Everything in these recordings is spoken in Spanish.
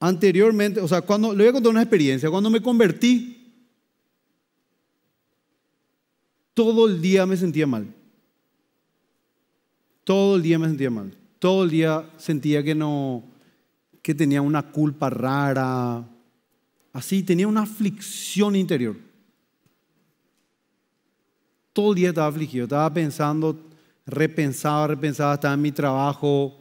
anteriormente, o sea, cuando, le voy a contar una experiencia, cuando me convertí, todo el día me sentía mal. Todo el día me sentía mal. Todo el día sentía que no, que tenía una culpa rara. Así, tenía una aflicción interior. Todo el día estaba afligido, estaba pensando, repensaba, repensaba, estaba en mi trabajo,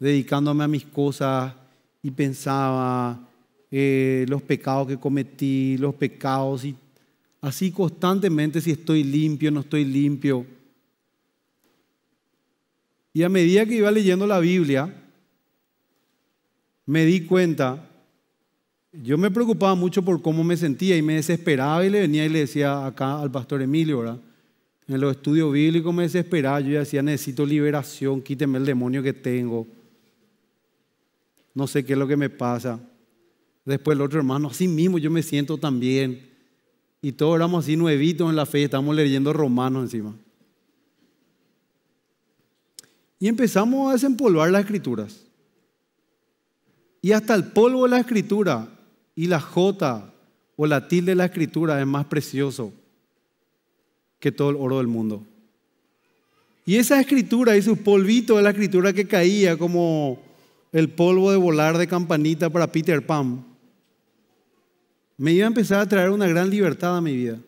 dedicándome a mis cosas, y pensaba eh, los pecados que cometí, los pecados y así constantemente si estoy limpio, no estoy limpio. Y a medida que iba leyendo la Biblia, me di cuenta, yo me preocupaba mucho por cómo me sentía y me desesperaba y le venía y le decía acá al pastor Emilio, ¿verdad? En los estudios bíblicos me desesperaba, yo decía, necesito liberación, quíteme el demonio que tengo no sé qué es lo que me pasa. Después el otro hermano, así mismo yo me siento también. Y todos éramos así nuevitos en la fe, estamos leyendo romanos encima. Y empezamos a desempolvar las escrituras. Y hasta el polvo de la escritura y la jota o la tilde de la escritura es más precioso que todo el oro del mundo. Y esa escritura y su polvito de la escritura que caía como el polvo de volar de campanita para Peter Pan, me iba a empezar a traer una gran libertad a mi vida.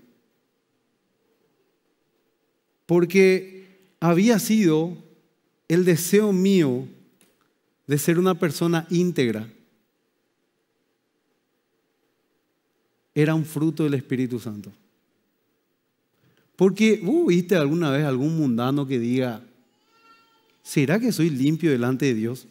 Porque había sido el deseo mío de ser una persona íntegra. Era un fruto del Espíritu Santo. Porque, uh, ¿viste alguna vez algún mundano que diga, ¿será que soy limpio delante de Dios?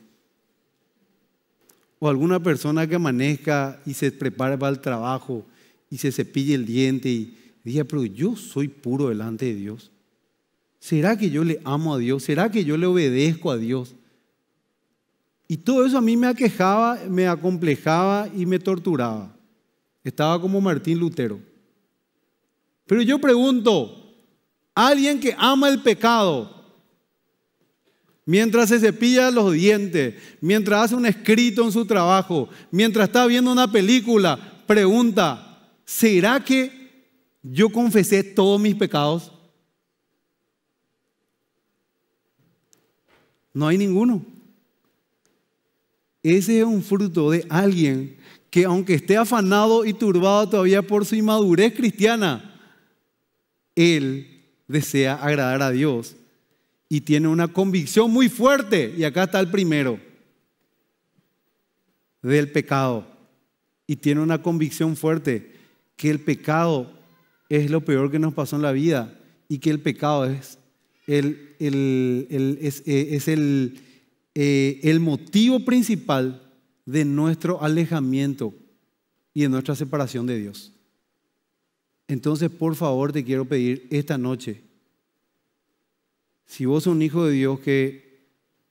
o alguna persona que amanezca y se prepara para el trabajo y se cepille el diente y diga, pero yo soy puro delante de Dios. ¿Será que yo le amo a Dios? ¿Será que yo le obedezco a Dios? Y todo eso a mí me aquejaba, me acomplejaba y me torturaba. Estaba como Martín Lutero. Pero yo pregunto, alguien que ama el pecado, mientras se cepilla los dientes, mientras hace un escrito en su trabajo, mientras está viendo una película, pregunta, ¿será que yo confesé todos mis pecados? No hay ninguno. Ese es un fruto de alguien que aunque esté afanado y turbado todavía por su inmadurez cristiana, él desea agradar a Dios y tiene una convicción muy fuerte, y acá está el primero, del pecado, y tiene una convicción fuerte que el pecado es lo peor que nos pasó en la vida y que el pecado es el, eh, es, el, eh, el motivo principal de nuestro alejamiento y de nuestra separación de Dios. Entonces, por favor, te quiero pedir esta noche si vos sos un hijo de Dios que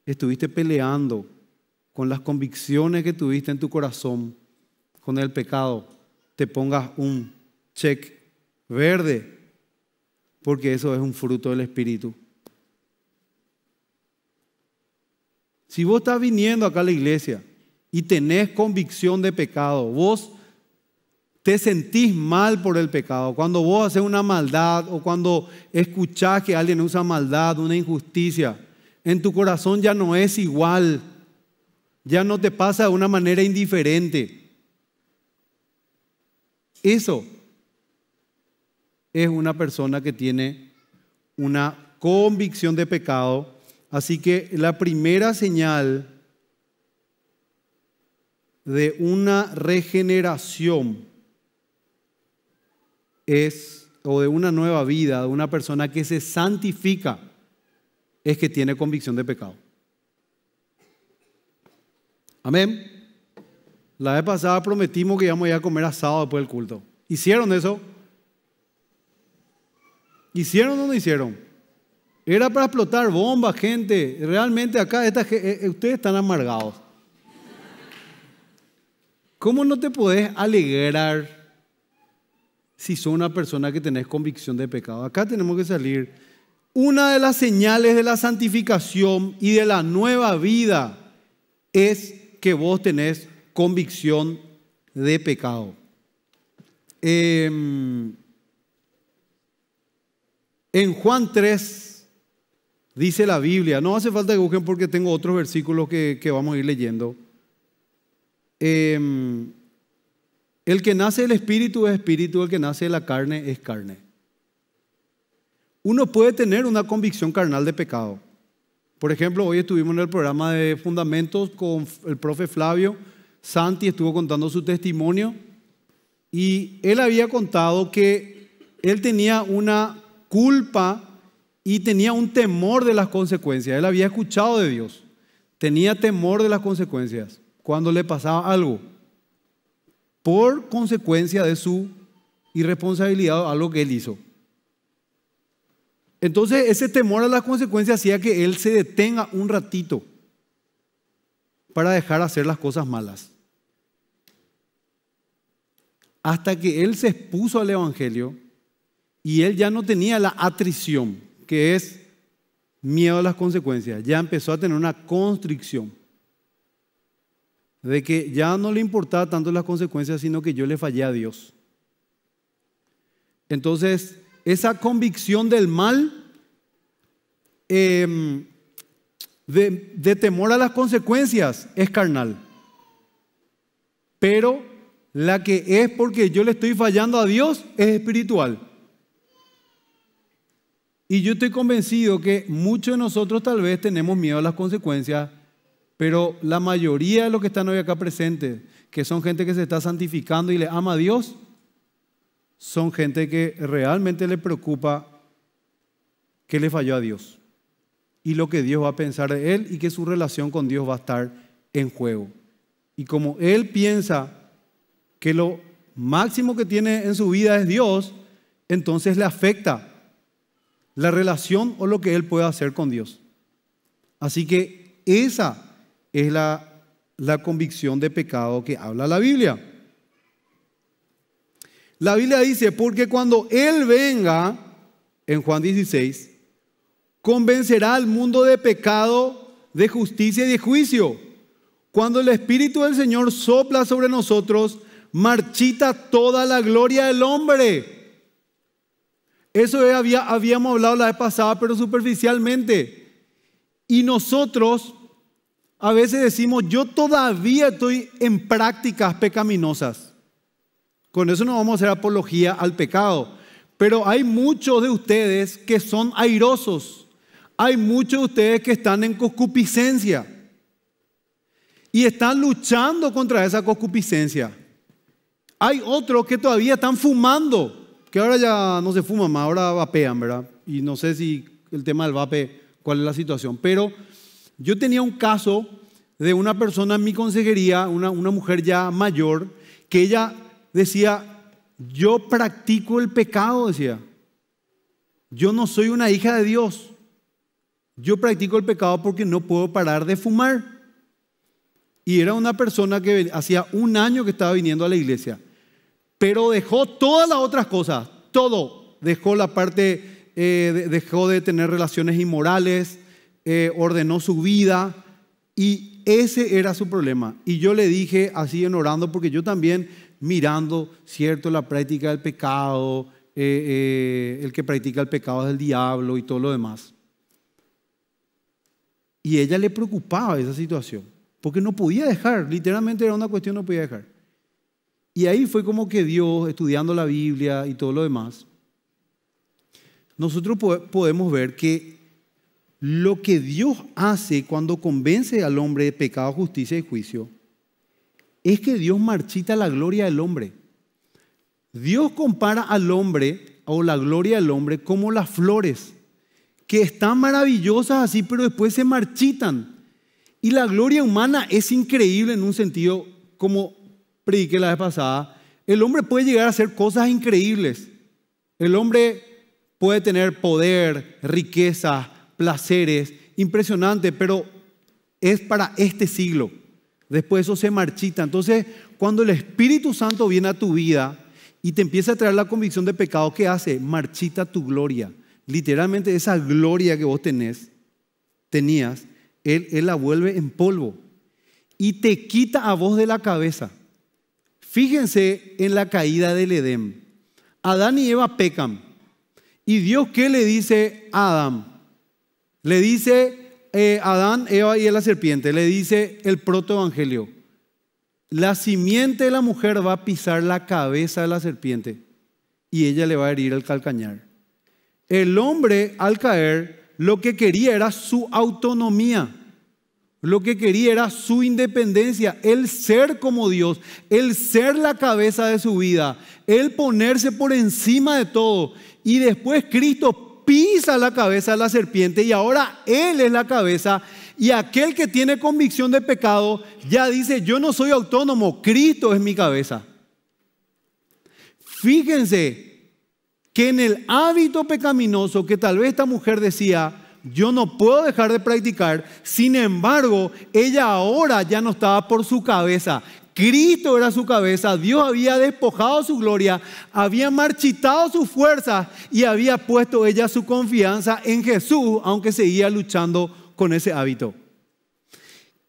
estuviste peleando con las convicciones que tuviste en tu corazón, con el pecado, te pongas un check verde, porque eso es un fruto del Espíritu. Si vos estás viniendo acá a la iglesia y tenés convicción de pecado, vos te sentís mal por el pecado, cuando vos haces una maldad o cuando escuchás que alguien usa maldad, una injusticia, en tu corazón ya no es igual, ya no te pasa de una manera indiferente. Eso es una persona que tiene una convicción de pecado. Así que la primera señal de una regeneración es, o de una nueva vida, de una persona que se santifica, es que tiene convicción de pecado. Amén. La vez pasada prometimos que íbamos a ir a comer asado después del culto. ¿Hicieron eso? ¿Hicieron o no hicieron? Era para explotar bombas, gente. Realmente acá eh, eh, ustedes están amargados. ¿Cómo no te podés alegrar si son una persona que tenés convicción de pecado. Acá tenemos que salir. Una de las señales de la santificación y de la nueva vida es que vos tenés convicción de pecado. Em, en Juan 3 dice la Biblia, no hace falta que busquen porque tengo otros versículos que, vamos a ir leyendo. Em, el que nace del espíritu es espíritu, el que nace de la carne es carne. Uno puede tener una convicción carnal de pecado. Por ejemplo, hoy estuvimos en el programa de Fundamentos con el profe Flavio. Santi estuvo contando su testimonio y él había contado que él tenía una culpa y tenía un temor de las consecuencias. Él había escuchado de Dios, tenía temor de las consecuencias cuando le pasaba algo por consecuencia de su irresponsabilidad a lo que él hizo. Entonces ese temor a las consecuencias hacía que él se detenga un ratito para dejar hacer las cosas malas. Hasta que él se expuso al Evangelio y él ya no tenía la atrición, que es miedo a las consecuencias, ya empezó a tener una constricción de que ya no le importaba tanto las consecuencias, sino que yo le fallé a Dios. Entonces, esa convicción del mal, em, de, de temor a las consecuencias, es carnal. Pero la que es porque yo le estoy fallando a Dios es espiritual. Y yo estoy convencido que muchos de nosotros tal vez tenemos miedo a las consecuencias pero la mayoría de los que están hoy acá presentes, que son gente que se está santificando y le ama a Dios, son gente que realmente le preocupa que le falló a Dios y lo que Dios va a pensar de él y que su relación con Dios va a estar en juego. Y como él piensa que lo máximo que tiene en su vida es Dios, entonces le afecta la relación o lo que él pueda hacer con Dios. Así que esa es la, convicción de pecado que habla la Biblia. La Biblia dice, porque cuando Él venga, en Juan 16, convencerá al mundo de pecado, de justicia y de juicio. Cuando el Espíritu del Señor sopla sobre nosotros, marchita toda la gloria del hombre. Eso habíamos hablado la vez pasada, pero superficialmente. Y nosotros a veces decimos, yo todavía estoy en prácticas pecaminosas. Con eso no vamos a hacer apología al pecado. Pero hay muchos de ustedes que son airosos. Hay muchos de ustedes que están en concupiscencia. Y están luchando contra esa concupiscencia. Hay otros que todavía están fumando. Que ahora ya no se fuman, más, ahora vapean, ¿verdad? Y no sé si el tema del vape, cuál es la situación. Pero yo tenía un caso de una persona en mi consejería, una, mujer ya mayor, que ella decía, yo practico el pecado, decía. Yo no soy una hija de Dios. Yo practico el pecado porque no puedo parar de fumar. Y era una persona que hacía un año que estaba viniendo a la iglesia, pero dejó todas las otras cosas, todo. Dejó la parte, eh, dejó de tener relaciones inmorales, eh, ordenó su vida y ese era su problema. Y yo le dije así en orando, porque yo también mirando, ¿cierto?, la práctica del pecado, eh, eh, el que practica el pecado es el diablo y todo lo demás. Y ella le preocupaba esa situación, porque no podía dejar, literalmente era una cuestión no podía dejar. Y ahí fue como que Dios, estudiando la Biblia y todo lo demás, nosotros podemos ver que lo que Dios hace cuando convence al hombre de pecado, justicia y juicio, es que Dios marchita la gloria del hombre. Dios compara al hombre o la gloria del hombre como las flores, que están maravillosas así, pero después se marchitan. Y la gloria humana es increíble en un sentido, como prediqué la vez pasada, el hombre puede llegar a hacer cosas increíbles. El hombre puede tener poder, riqueza, placeres, impresionante, pero es para este siglo. Después eso se marchita. Entonces, cuando el Espíritu Santo viene a tu vida y te empieza a traer la convicción de pecado, ¿qué hace? Marchita tu gloria. Literalmente esa gloria que vos tenés, tenías, él, la vuelve en polvo y te quita a vos de la cabeza. Fíjense en la caída del Edén. Adán y Eva pecan. ¿Y Dios qué le dice a Adán? Le dice eh, Adán, Eva y la serpiente, le dice el protoevangelio, la simiente de la mujer va a pisar la cabeza de la serpiente y ella le va a herir el calcañar. El hombre al caer lo que quería era su autonomía, lo que quería era su independencia, el ser como Dios, el ser la cabeza de su vida, el ponerse por encima de todo. Y después Cristo pisa la cabeza a la serpiente y ahora Él es la cabeza. Y aquel que tiene convicción de pecado ya dice, yo no soy autónomo, Cristo es mi cabeza. Fíjense que en el hábito pecaminoso que tal vez esta mujer decía, yo no puedo dejar de practicar, sin embargo, ella ahora ya no estaba por su cabeza, Cristo era su cabeza, Dios había despojado su gloria, había marchitado su fuerza y había puesto ella su confianza en Jesús, aunque seguía luchando con ese hábito.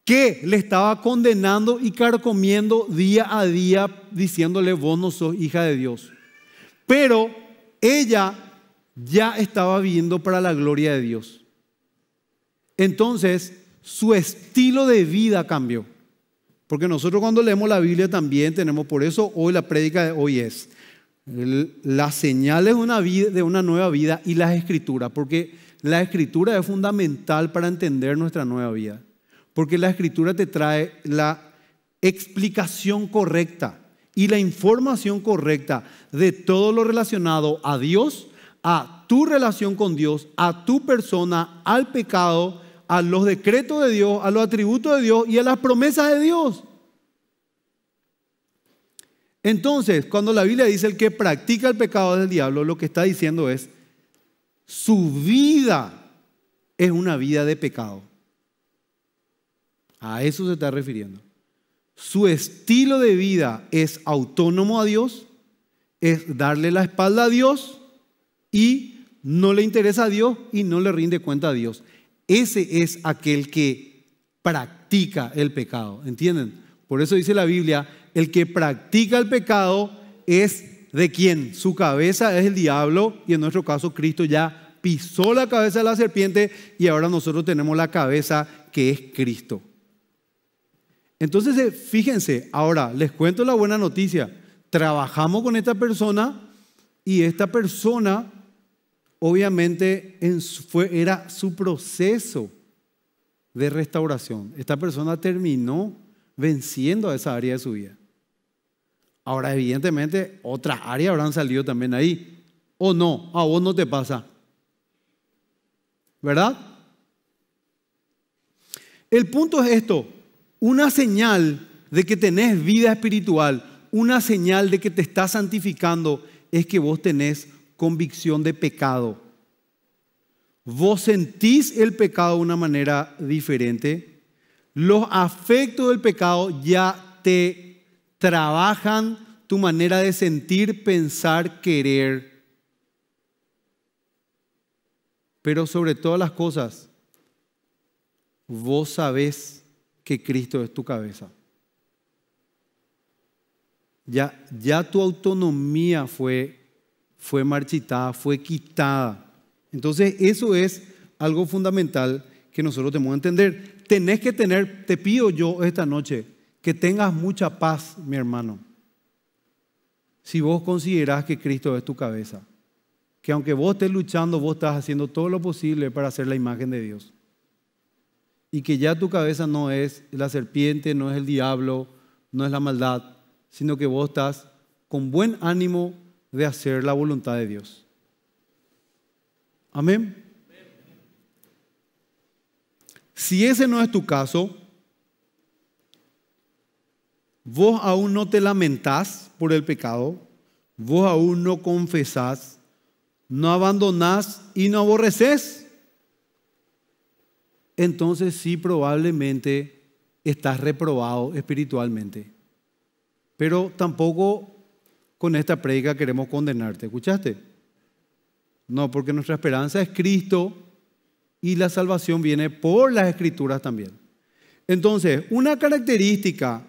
Que le estaba condenando y carcomiendo día a día, diciéndole, vos no sos hija de Dios. Pero ella ya estaba viviendo para la gloria de Dios. Entonces, su estilo de vida cambió. Porque nosotros cuando leemos la Biblia también tenemos, por eso hoy la prédica de hoy es las señales de una, vida, de una nueva vida y las escrituras, porque la escritura es fundamental para entender nuestra nueva vida, porque la escritura te trae la explicación correcta y la información correcta de todo lo relacionado a Dios, a tu relación con Dios, a tu persona, al pecado a los decretos de Dios, a los atributos de Dios y a las promesas de Dios. Entonces, cuando la Biblia dice el que practica el pecado del diablo, lo que está diciendo es, su vida es una vida de pecado. A eso se está refiriendo. Su estilo de vida es autónomo a Dios, es darle la espalda a Dios y no le interesa a Dios y no le rinde cuenta a Dios. Ese es aquel que practica el pecado, ¿entienden? Por eso dice la Biblia, el que practica el pecado es de quien su cabeza es el diablo y en nuestro caso Cristo ya pisó la cabeza de la serpiente y ahora nosotros tenemos la cabeza que es Cristo. Entonces, eh, fíjense, ahora les cuento la buena noticia. Trabajamos con esta persona y esta persona obviamente fue, era su proceso de restauración. Esta persona terminó venciendo a esa área de su vida. Ahora, evidentemente, otras áreas habrán salido también ahí. O no, a vos no te pasa. ¿Verdad? El punto es esto. Una señal de que tenés vida espiritual, una señal de que te estás santificando, es que vos tenés convicción de pecado. Vos sentís el pecado de una manera diferente. Los afectos del pecado ya te trabajan tu manera de sentir, pensar, querer. Pero sobre todas las cosas, vos sabés que Cristo es tu cabeza. Ya, ya tu autonomía fue fue marchitada, fue quitada. Entonces, eso es algo fundamental que nosotros tenemos que entender. Tenés que tener, te pido yo esta noche, que tengas mucha paz, mi hermano. Si vos considerás que Cristo es tu cabeza, que aunque vos estés luchando, vos estás haciendo todo lo posible para hacer la imagen de Dios. Y que ya tu cabeza no es la serpiente, no es el diablo, no es la maldad, sino que vos estás con buen ánimo de hacer la voluntad de Dios. Amén. Si ese no es tu caso, vos aún no te lamentás por el pecado, vos aún no confesás, no abandonás y no aborreces, entonces sí probablemente estás reprobado espiritualmente. Pero tampoco con esta predica queremos condenarte. ¿Escuchaste? No, porque nuestra esperanza es Cristo y la salvación viene por las escrituras también. Entonces, una característica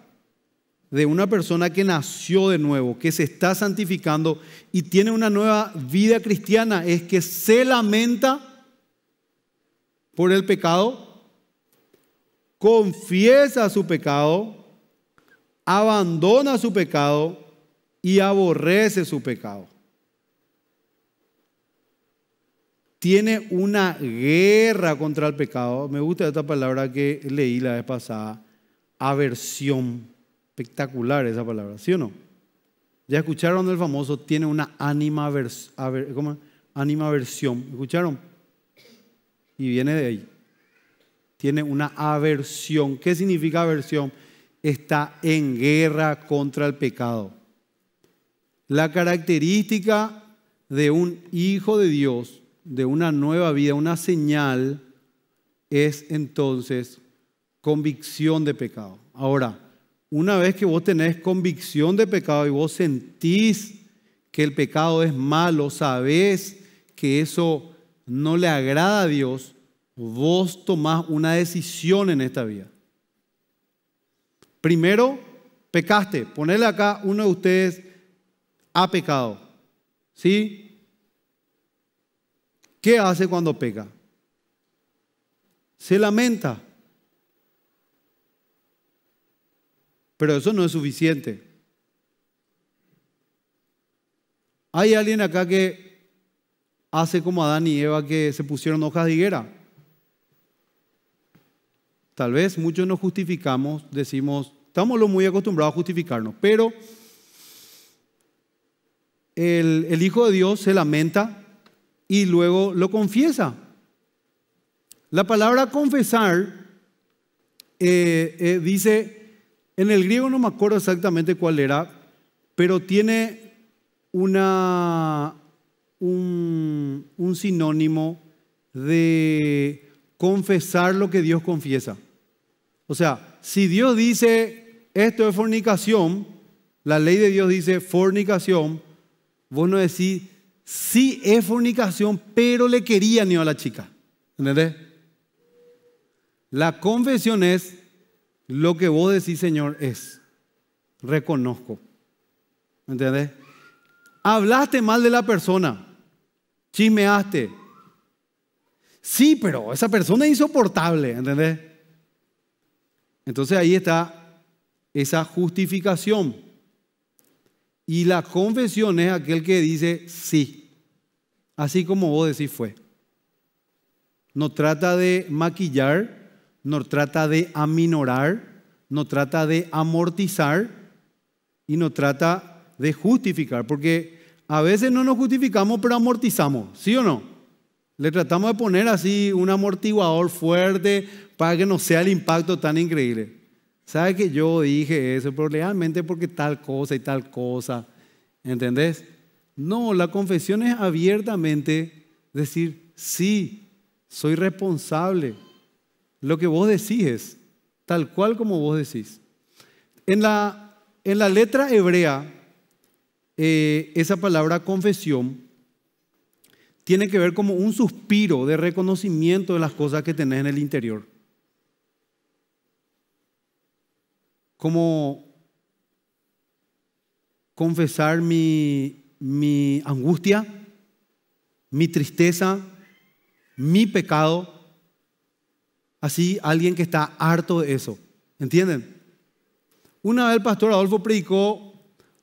de una persona que nació de nuevo, que se está santificando y tiene una nueva vida cristiana es que se lamenta por el pecado, confiesa su pecado, abandona su pecado y aborrece su pecado. Tiene una guerra contra el pecado. Me gusta esta palabra que leí la vez pasada, aversión. Espectacular esa palabra, ¿sí o no? Ya escucharon del famoso, tiene una ánima aversión ¿Escucharon? Y viene de ahí. Tiene una aversión. ¿Qué significa aversión? Está en guerra contra el pecado. La característica de un hijo de Dios, de una nueva vida, una señal, es entonces convicción de pecado. Ahora, una vez que vos tenés convicción de pecado y vos sentís que el pecado es malo, sabés que eso no le agrada a Dios, vos tomás una decisión en esta vida. Primero, pecaste. Ponele acá uno de ustedes ha pecado. ¿Sí? ¿Qué hace cuando peca? Se lamenta. Pero eso no es suficiente. ¿Hay alguien acá que hace como Adán y Eva que se pusieron hojas de higuera? Tal vez muchos nos justificamos, decimos, estamos muy acostumbrados a justificarnos, pero el, Hijo de Dios se lamenta y luego lo confiesa. La palabra confesar eh, eh, dice, en el griego no me acuerdo exactamente cuál era, pero tiene una, un sinónimo de confesar lo que Dios confiesa. O sea, si Dios dice esto es fornicación, la ley de Dios dice fornicación, Vos no decís, sí es fornicación, pero le quería ni a la chica. ¿Entendés? La confesión es lo que vos decís, Señor, es. Reconozco. ¿Entendés? Hablaste mal de la persona. Chismeaste. Sí, pero esa persona es insoportable. ¿Entendés? Entonces ahí está esa justificación. Y la confesión es aquel que dice sí, así como vos decís fue. No trata de maquillar, nos trata de aminorar, no trata de amortizar y no trata de justificar, porque a veces no nos justificamos, pero amortizamos, ¿sí o no? Le tratamos de poner así un amortiguador fuerte para que no sea el impacto tan increíble. ¿Sabe que yo dije eso? realmente porque tal cosa y tal cosa. ¿Entendés? No, la confesión es abiertamente decir, sí, soy responsable. Lo que vos decís es tal cual como vos decís. En la, letra hebrea, eh, esa palabra confesión tiene que ver como un suspiro de reconocimiento de las cosas que tenés en el interior. Como confesar mi, mi angustia, mi tristeza, mi pecado. Así alguien que está harto de eso. ¿Entienden? Una vez el pastor Adolfo predicó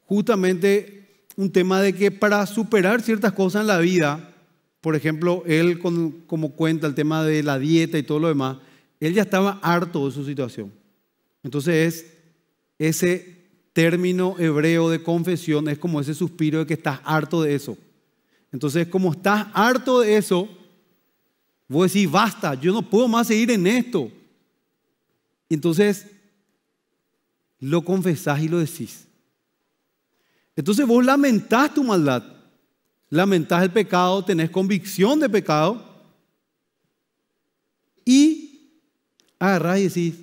justamente un tema de que para superar ciertas cosas en la vida, por ejemplo, él como cuenta el tema de la dieta y todo lo demás, él ya estaba harto de su situación. Entonces es ese término hebreo de confesión es como ese suspiro de que estás harto de eso. Entonces, como estás harto de eso, vos decís, basta, yo no puedo más seguir en esto. Entonces, lo confesás y lo decís. Entonces vos lamentás tu maldad, lamentás el pecado, tenés convicción de pecado y agarrás y decís,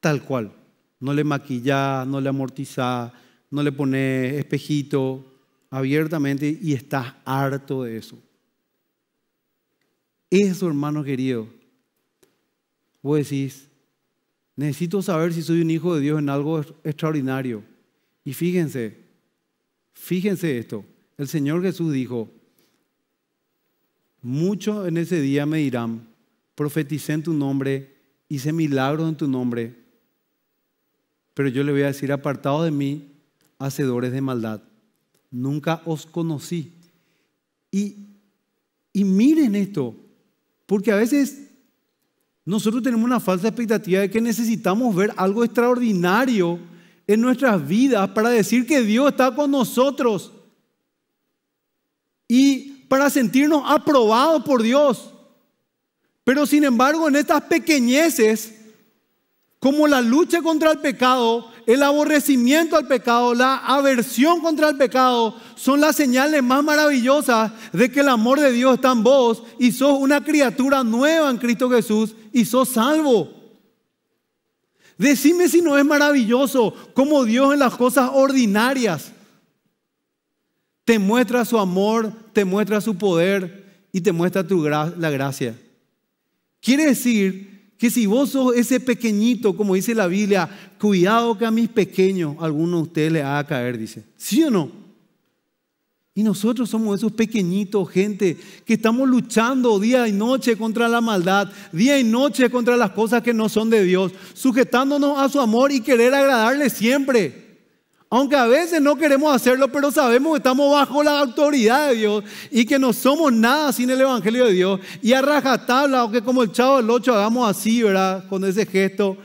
tal cual, no le maquilla, no le amortizás, no le pones espejito abiertamente y estás harto de eso. Eso, hermano querido, vos decís, necesito saber si soy un hijo de Dios en algo extraordinario. Y fíjense, fíjense esto, el Señor Jesús dijo, Muchos en ese día me dirán, profeticé en tu nombre, hice milagros en tu nombre pero yo le voy a decir, apartado de mí, hacedores de maldad. Nunca os conocí. Y, y miren esto, porque a veces nosotros tenemos una falsa expectativa de que necesitamos ver algo extraordinario en nuestras vidas para decir que Dios está con nosotros y para sentirnos aprobados por Dios. Pero sin embargo, en estas pequeñeces como la lucha contra el pecado, el aborrecimiento al pecado, la aversión contra el pecado, son las señales más maravillosas de que el amor de Dios está en vos y sos una criatura nueva en Cristo Jesús y sos salvo. Decime si no es maravilloso como Dios en las cosas ordinarias te muestra su amor, te muestra su poder y te muestra la gracia. Quiere decir que si vos sos ese pequeñito, como dice la Biblia, cuidado que a mis pequeños alguno de ustedes le haga caer, dice. ¿Sí o no? Y nosotros somos esos pequeñitos, gente, que estamos luchando día y noche contra la maldad, día y noche contra las cosas que no son de Dios, sujetándonos a su amor y querer agradarle siempre. Aunque a veces no queremos hacerlo, pero sabemos que estamos bajo la autoridad de Dios y que no somos nada sin el Evangelio de Dios. Y a rajatabla, que como el chavo del ocho hagamos así, ¿verdad? Con ese gesto,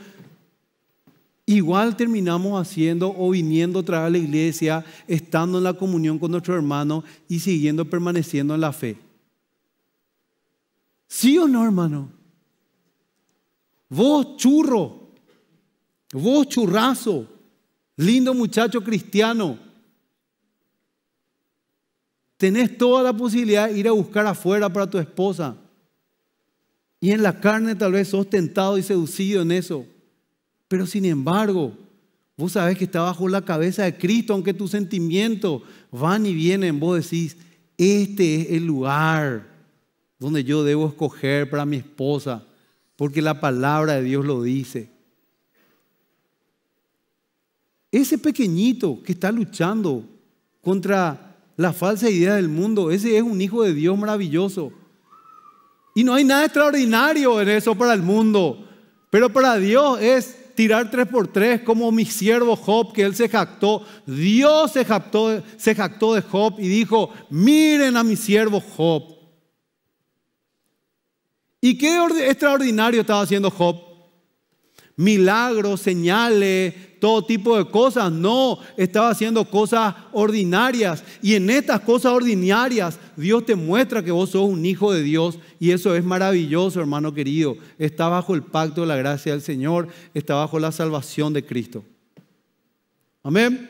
igual terminamos haciendo o viniendo otra a la iglesia, estando en la comunión con nuestro hermano y siguiendo permaneciendo en la fe. ¿Sí o no, hermano? Vos churro, vos churrazo Lindo muchacho cristiano. Tenés toda la posibilidad de ir a buscar afuera para tu esposa. Y en la carne tal vez sos tentado y seducido en eso. Pero sin embargo, vos sabés que está bajo la cabeza de Cristo, aunque tus sentimientos van y vienen, vos decís, este es el lugar donde yo debo escoger para mi esposa, porque la palabra de Dios lo dice. Ese pequeñito que está luchando contra la falsa idea del mundo, ese es un hijo de Dios maravilloso. Y no hay nada extraordinario en eso para el mundo, pero para Dios es tirar tres por tres como mi siervo Job, que él se jactó. Dios se jactó, se jactó de Job y dijo, miren a mi siervo Job. ¿Y qué extraordinario estaba haciendo Job? Milagros, señales, todo tipo de cosas, no, estaba haciendo cosas ordinarias. Y en estas cosas ordinarias Dios te muestra que vos sos un hijo de Dios y eso es maravilloso, hermano querido. Está bajo el pacto de la gracia del Señor, está bajo la salvación de Cristo. Amén.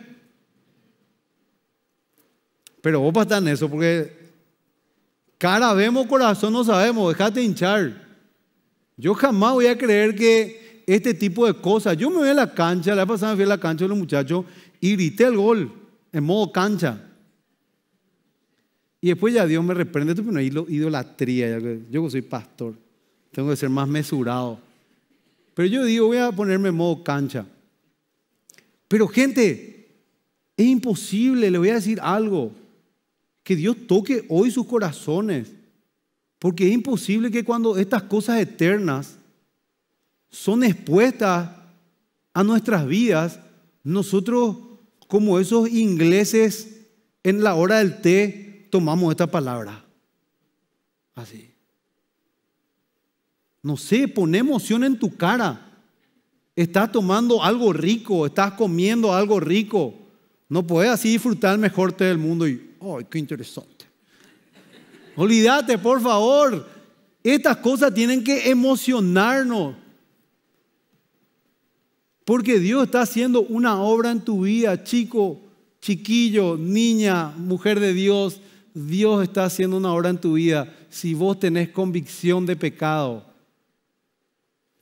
Pero vos estar en eso porque cara vemos, corazón no sabemos, déjate hinchar. Yo jamás voy a creer que este tipo de cosas. Yo me voy a la cancha, la vez pasada me fui a la cancha de los muchachos y grité el gol en modo cancha. Y después ya Dios me reprende, tú no idolatría, yo soy pastor, tengo que ser más mesurado. Pero yo digo, voy a ponerme en modo cancha. Pero gente, es imposible, le voy a decir algo, que Dios toque hoy sus corazones, porque es imposible que cuando estas cosas eternas son expuestas a nuestras vidas, nosotros como esos ingleses en la hora del té tomamos esta palabra. Así. No sé, pone emoción en tu cara. Estás tomando algo rico, estás comiendo algo rico. No puedes así disfrutar el mejor té del mundo y, ¡ay, qué interesante! Olvídate, por favor. Estas cosas tienen que emocionarnos. Porque Dios está haciendo una obra en tu vida, chico, chiquillo, niña, mujer de Dios. Dios está haciendo una obra en tu vida. Si vos tenés convicción de pecado,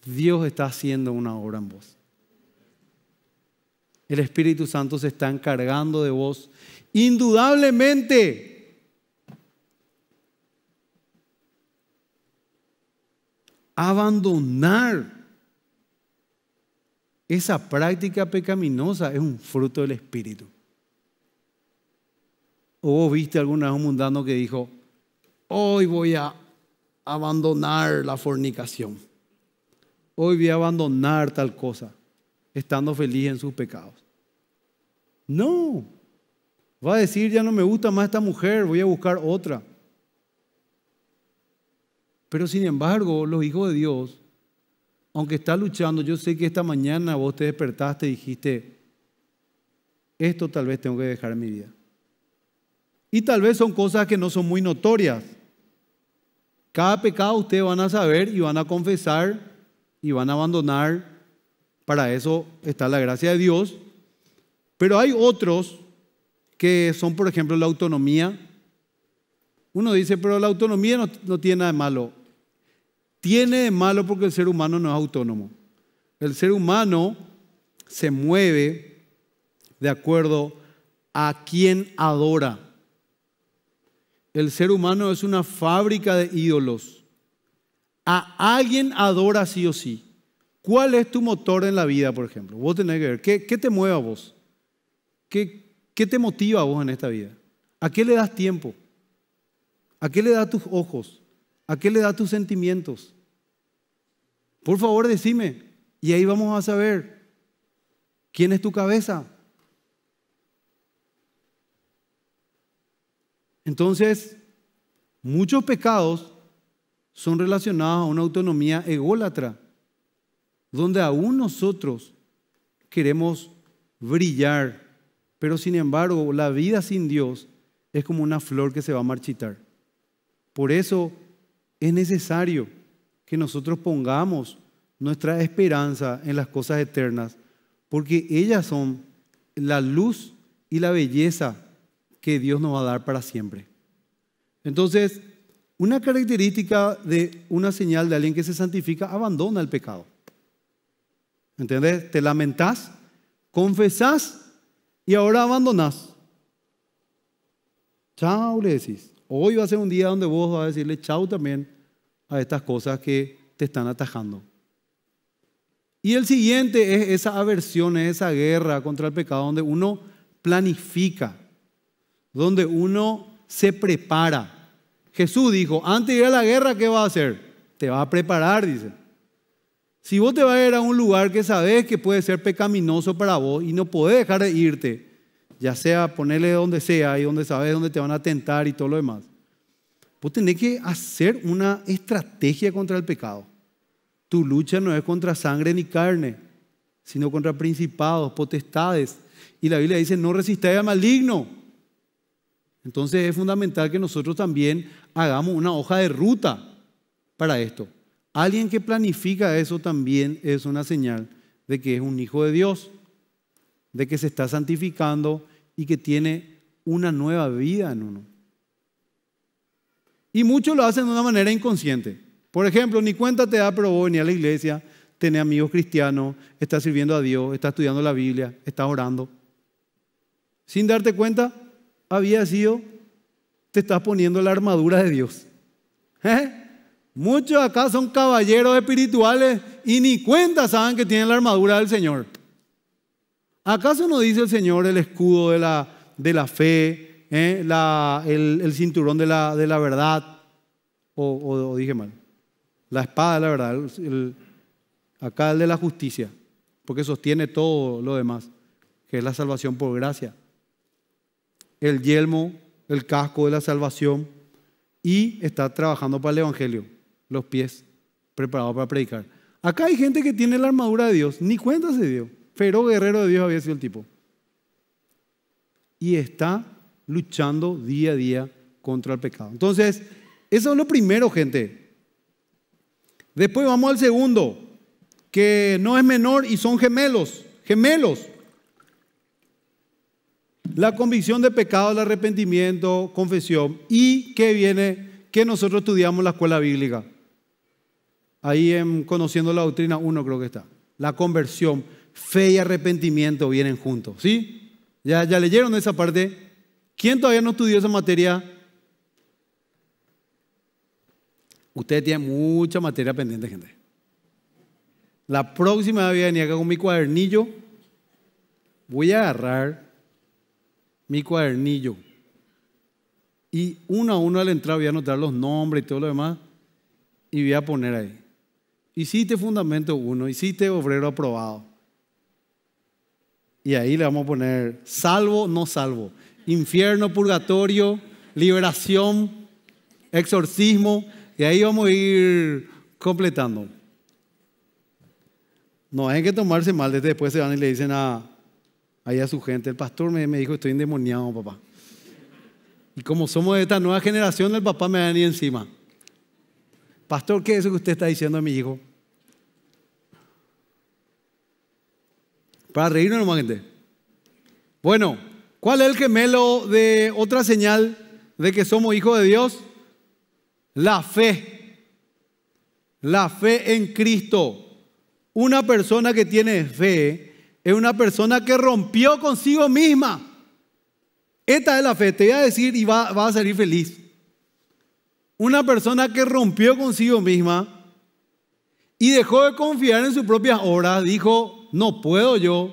Dios está haciendo una obra en vos. El Espíritu Santo se está encargando de vos. Indudablemente. Abandonar esa práctica pecaminosa es un fruto del Espíritu. ¿O viste alguna vez un mundano que dijo, hoy voy a abandonar la fornicación? Hoy voy a abandonar tal cosa, estando feliz en sus pecados. No. Va a decir, ya no me gusta más esta mujer, voy a buscar otra. Pero sin embargo, los hijos de Dios aunque estás luchando, yo sé que esta mañana vos te despertaste y dijiste, esto tal vez tengo que dejar mi vida. Y tal vez son cosas que no son muy notorias. Cada pecado ustedes van a saber y van a confesar y van a abandonar. Para eso está la gracia de Dios. Pero hay otros que son, por ejemplo, la autonomía. Uno dice, pero la autonomía no, no tiene nada de malo. Tiene de malo porque el ser humano no es autónomo. El ser humano se mueve de acuerdo a quien adora. El ser humano es una fábrica de ídolos. A alguien adora sí o sí. ¿Cuál es tu motor en la vida, por ejemplo? Vos tenés que ver, ¿qué, te mueve a vos? ¿Qué, ¿Qué te motiva a vos en esta vida? ¿A qué le das tiempo? ¿A qué le das tus ojos? ¿A qué le da tus sentimientos? Por favor, decime. Y ahí vamos a saber quién es tu cabeza. Entonces, muchos pecados son relacionados a una autonomía ególatra, donde aún nosotros queremos brillar, pero sin embargo la vida sin Dios es como una flor que se va a marchitar. Por eso es necesario que nosotros pongamos nuestra esperanza en las cosas eternas, porque ellas son la luz y la belleza que Dios nos va a dar para siempre. Entonces, una característica de una señal de alguien que se santifica, abandona el pecado. ¿Entendés? Te lamentás, confesás y ahora abandonás. Chao, le decís. Hoy va a ser un día donde vos vas a decirle chau también a estas cosas que te están atajando. Y el siguiente es esa aversión, es esa guerra contra el pecado donde uno planifica, donde uno se prepara. Jesús dijo, antes de ir a la guerra, ¿qué va a hacer? Te va a preparar, dice. Si vos te vas a ir a un lugar que sabes que puede ser pecaminoso para vos y no podés dejar de irte, ya sea ponerle donde sea y donde sabes dónde te van a tentar y todo lo demás. Vos tenés que hacer una estrategia contra el pecado. Tu lucha no es contra sangre ni carne, sino contra principados, potestades. Y la Biblia dice, no resistáis al maligno. Entonces es fundamental que nosotros también hagamos una hoja de ruta para esto. Alguien que planifica eso también es una señal de que es un hijo de Dios, de que se está santificando, y que tiene una nueva vida en uno. Y muchos lo hacen de una manera inconsciente. Por ejemplo, ni cuenta te da, pero vos a la iglesia, tenés amigos cristianos, estás sirviendo a Dios, estás estudiando la Biblia, estás orando. Sin darte cuenta, había sido, te estás poniendo la armadura de Dios. ¿Eh? Muchos acá son caballeros espirituales y ni cuenta saben que tienen la armadura del Señor. ¿Acaso no dice el Señor el escudo de la, de la fe, eh? el, cinturón de la, de la verdad? O, dije mal, la espada de la verdad, acá el de la justicia, porque sostiene todo lo demás, que es la salvación por gracia. El yelmo, el casco de la salvación y está trabajando para el Evangelio, los pies preparados para predicar. Acá hay gente que tiene la armadura de Dios, ni cuenta se dio. Pero guerrero de Dios había sido el tipo. Y está luchando día a día contra el pecado. Entonces, eso es lo primero, gente. Después vamos al segundo, que no es menor y son gemelos, gemelos. La convicción de pecado, el arrepentimiento, confesión. ¿Y que viene? Que nosotros estudiamos la escuela bíblica. Ahí en Conociendo la Doctrina Uno creo que está. La conversión fe y arrepentimiento vienen juntos. ¿Sí? ¿Ya, ya leyeron esa parte? ¿Quién todavía no estudió esa materia? Ustedes tienen mucha materia pendiente, gente. La próxima vez voy a acá con mi cuadernillo. Voy a agarrar mi cuadernillo. Y uno a uno al entrar voy a anotar los nombres y todo lo demás. Y voy a poner ahí. Hiciste fundamento uno, hiciste obrero aprobado. Y ahí le vamos a poner salvo, no salvo, infierno, purgatorio, liberación, exorcismo. Y ahí vamos a ir completando. No hay que tomarse mal, desde después se van y le dicen a, ahí a su gente, el pastor me, me dijo, estoy endemoniado, papá. Y como somos de esta nueva generación, el papá me da ni encima. Pastor, ¿qué es eso que usted está diciendo a mi hijo? ¿Para reírnos nomás, gente? Bueno, ¿cuál es el gemelo de otra señal de que somos hijos de Dios? La fe. La fe en Cristo. Una persona que tiene fe es una persona que rompió consigo misma. Esta es la fe, te voy a decir y va a salir feliz. Una persona que rompió consigo misma y dejó de confiar en sus propias obras, dijo, no puedo yo,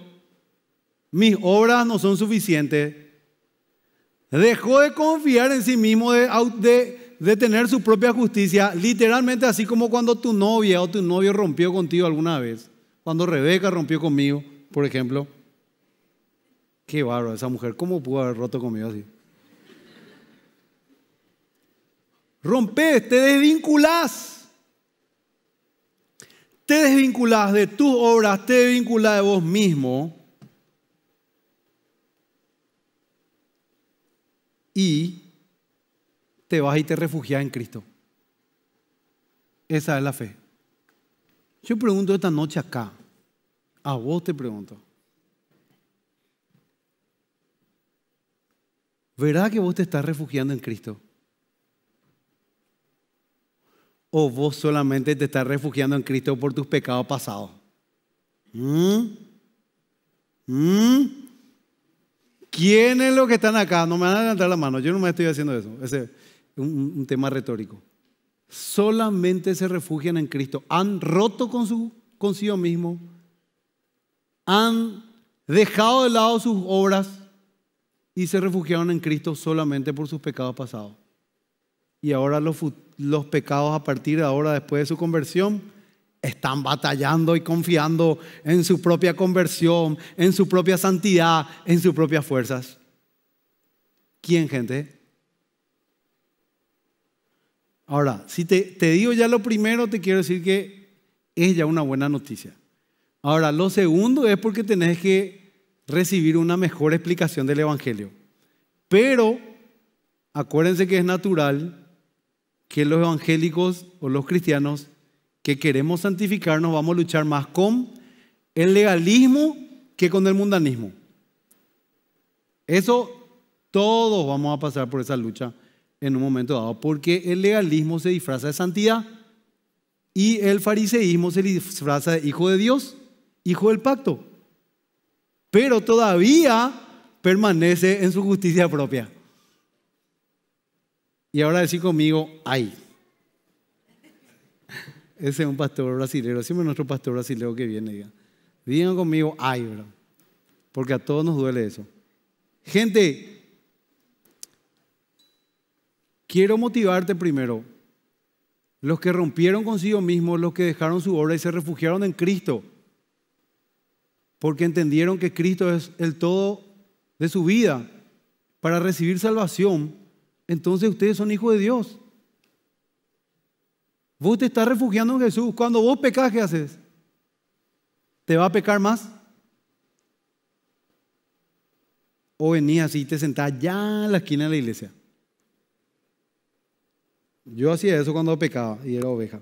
mis obras no son suficientes. Dejó de confiar en sí mismo, de, tener su propia justicia, literalmente así como cuando tu novia o tu novio rompió contigo alguna vez, cuando Rebeca rompió conmigo, por ejemplo. Qué bárbaro esa mujer, ¿cómo pudo haber roto conmigo así? Rompés, te desvinculás te desvinculás de tus obras, te desvinculás de vos mismo y te vas y te refugias en Cristo. Esa es la fe. Yo pregunto esta noche acá, a vos te pregunto. ¿Verdad que vos te estás refugiando en Cristo? o vos solamente te estás refugiando en Cristo por tus pecados pasados? ¿Quién ¿Mm? es ¿Mm? ¿Quiénes los que están acá? No me van a levantar la mano, yo no me estoy haciendo eso. es un, tema retórico. Solamente se refugian en Cristo. Han roto con su, consigo mismo. Han dejado de lado sus obras y se refugiaron en Cristo solamente por sus pecados pasados. Y ahora los futuros los pecados a partir de ahora, después de su conversión, están batallando y confiando en su propia conversión, en su propia santidad, en sus propias fuerzas. ¿Quién, gente? Ahora, si te, digo ya lo primero, te quiero decir que es ya una buena noticia. Ahora, lo segundo es porque tenés que recibir una mejor explicación del Evangelio. Pero, acuérdense que es natural que los evangélicos o los cristianos que queremos santificarnos vamos a luchar más con el legalismo que con el mundanismo. Eso todos vamos a pasar por esa lucha en un momento dado, porque el legalismo se disfraza de santidad y el fariseísmo se disfraza de hijo de Dios, hijo del pacto. Pero todavía permanece en su justicia propia. Y ahora decir conmigo, ay. Ese es un pastor brasileño, siempre nuestro pastor brasileño que viene. Diga. Digan conmigo, ay, Porque a todos nos duele eso. Gente, quiero motivarte primero. Los que rompieron consigo mismos, los que dejaron su obra y se refugiaron en Cristo. Porque entendieron que Cristo es el todo de su vida. Para recibir salvación entonces ustedes son hijos de Dios. Vos te estás refugiando en Jesús. Cuando vos pecas, ¿qué haces? ¿Te va a pecar más? O venías y te sentás ya en la esquina de la iglesia. Yo hacía eso cuando pecaba y era oveja.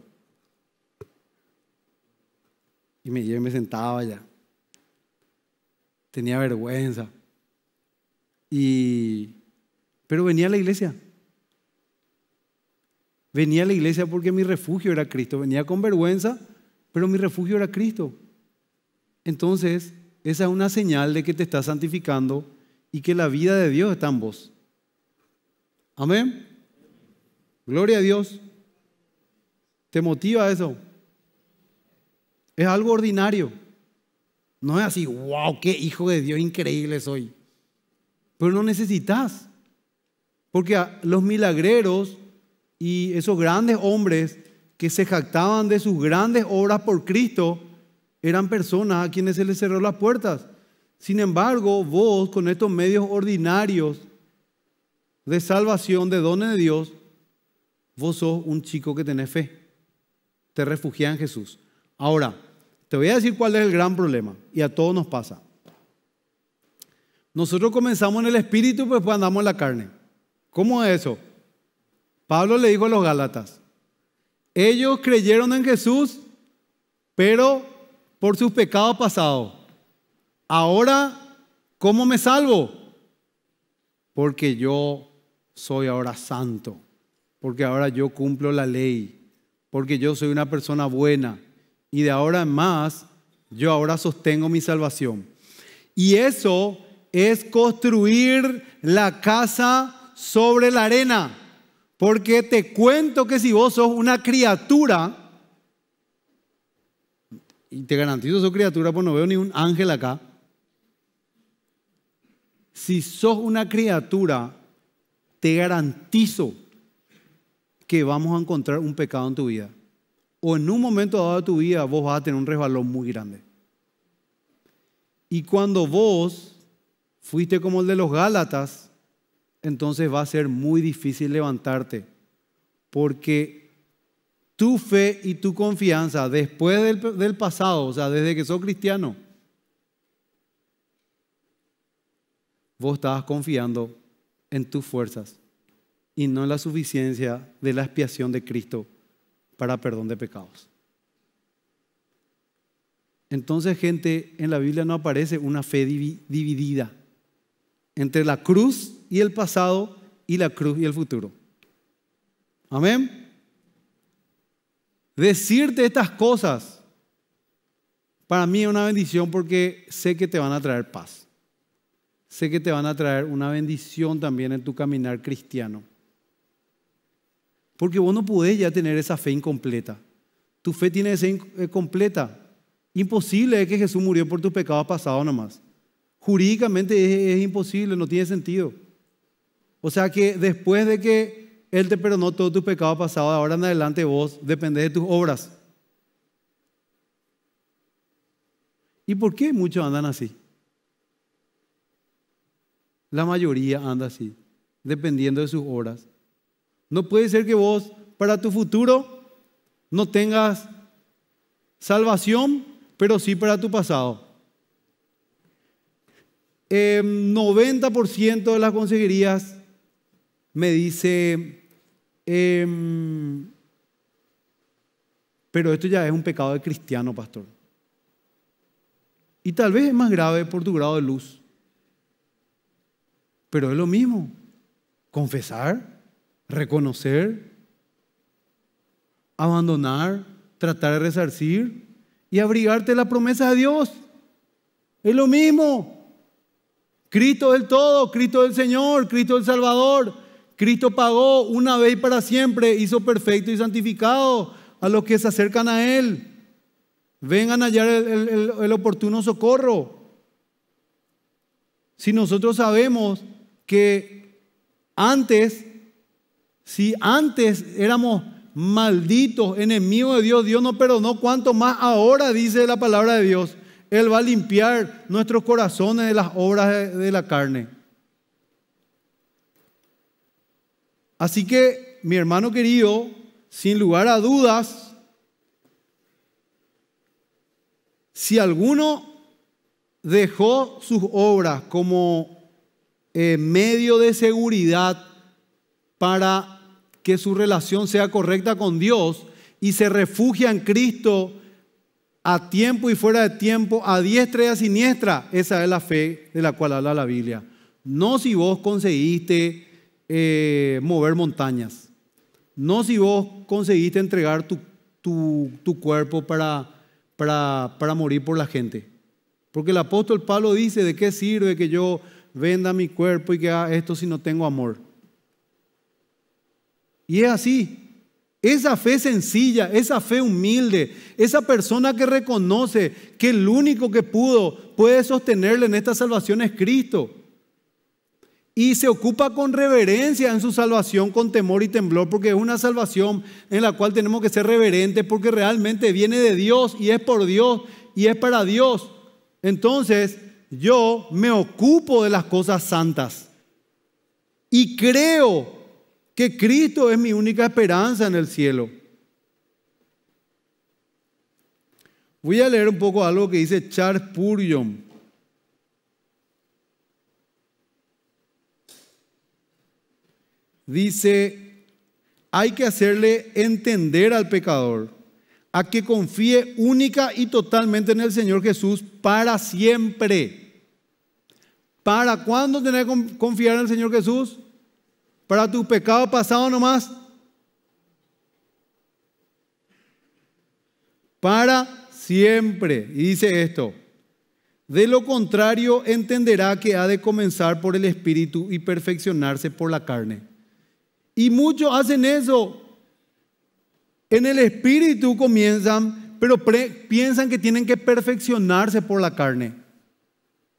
Y me, y me sentaba ya. Tenía vergüenza. Y pero venía a la iglesia. Venía a la iglesia porque mi refugio era Cristo. Venía con vergüenza, pero mi refugio era Cristo. Entonces, esa es una señal de que te estás santificando y que la vida de Dios está en vos. Amén. Gloria a Dios. ¿Te motiva eso? Es algo ordinario. No es así, wow, qué hijo de Dios increíble soy. Pero no necesitas. Porque los milagreros y esos grandes hombres que se jactaban de sus grandes obras por Cristo eran personas a quienes se les cerró las puertas. Sin embargo, vos con estos medios ordinarios de salvación, de dones de Dios, vos sos un chico que tenés fe. Te refugia en Jesús. Ahora, te voy a decir cuál es el gran problema y a todos nos pasa. Nosotros comenzamos en el espíritu, y pues, pues andamos en la carne. ¿Cómo es eso? Pablo le dijo a los Gálatas, ellos creyeron en Jesús, pero por sus pecados pasados. Ahora, ¿cómo me salvo? Porque yo soy ahora santo, porque ahora yo cumplo la ley, porque yo soy una persona buena y de ahora en más yo ahora sostengo mi salvación. Y eso es construir la casa sobre la arena. Porque te cuento que si vos sos una criatura, y te garantizo sos criatura, pues no veo ni un ángel acá. Si sos una criatura, te garantizo que vamos a encontrar un pecado en tu vida. O en un momento dado de tu vida vos vas a tener un resbalón muy grande. Y cuando vos fuiste como el de los Gálatas, entonces va a ser muy difícil levantarte, porque tu fe y tu confianza después del, pasado, o sea, desde que sos cristiano, vos estabas confiando en tus fuerzas y no en la suficiencia de la expiación de Cristo para perdón de pecados. Entonces, gente, en la Biblia no aparece una fe dividida entre la cruz y el pasado y la cruz y el futuro. Amén. Decirte estas cosas para mí es una bendición porque sé que te van a traer paz. Sé que te van a traer una bendición también en tu caminar cristiano. Porque vos no podés ya tener esa fe incompleta. Tu fe tiene que ser eh, completa. Imposible es que Jesús murió por tus pecados pasados nomás. Jurídicamente es imposible, no tiene sentido. O sea que después de que Él te perdonó todos tus pecado pasado, ahora en adelante vos depende de tus obras. ¿Y por qué muchos andan así? La mayoría anda así, dependiendo de sus obras. No puede ser que vos para tu futuro no tengas salvación, pero sí para tu pasado. 90% em, de las consejerías me dice, em, pero esto ya es un pecado de cristiano, pastor. Y tal vez es más grave por tu grado de luz. Pero es lo mismo. Confesar, reconocer, abandonar, tratar de resarcir y abrigarte la promesa de Dios. Es lo mismo. Cristo del todo, Cristo del Señor, Cristo del Salvador. Cristo pagó una vez y para siempre, hizo perfecto y santificado a los que se acercan a Él. Vengan a hallar el, oportuno socorro. Si nosotros sabemos que antes, si antes éramos malditos, enemigos de Dios, Dios no perdonó, cuanto más ahora dice la palabra de Dios, Él va a limpiar nuestros corazones de las obras de la carne. Así que, mi hermano querido, sin lugar a dudas, si alguno dejó sus obras como eh, medio de seguridad para que su relación sea correcta con Dios y se refugia en Cristo a tiempo y fuera de tiempo, a diestra y a siniestra, esa es la fe de la cual habla la Biblia. No si vos conseguiste eh, mover montañas. No si vos conseguiste entregar tu, cuerpo para, para, para morir por la gente. Porque el apóstol Pablo dice, ¿de qué sirve que yo venda mi cuerpo y que haga esto si no tengo amor? Y es así. Esa fe sencilla, esa fe humilde, esa persona que reconoce que el único que pudo, puede sostenerle en esta salvación es Cristo y se ocupa con reverencia en su salvación, con temor y temblor, porque es una salvación en la cual tenemos que ser reverentes, porque realmente viene de Dios y es por Dios y es para Dios. Entonces, yo me ocupo de las cosas santas y creo que Cristo es mi única esperanza en el cielo. Voy a leer un poco algo que dice Charles Purion. dice, hay que hacerle entender al pecador a que confíe única y totalmente en el Señor Jesús para siempre. ¿Para cuándo tener que confiar en el Señor Jesús? ¿Para tu pecado pasado nomás? Para siempre. Y dice esto, de lo contrario, entenderá que ha de comenzar por el espíritu y perfeccionarse por la carne. Y muchos hacen eso. En el espíritu comienzan, pero piensan que tienen que perfeccionarse por la carne.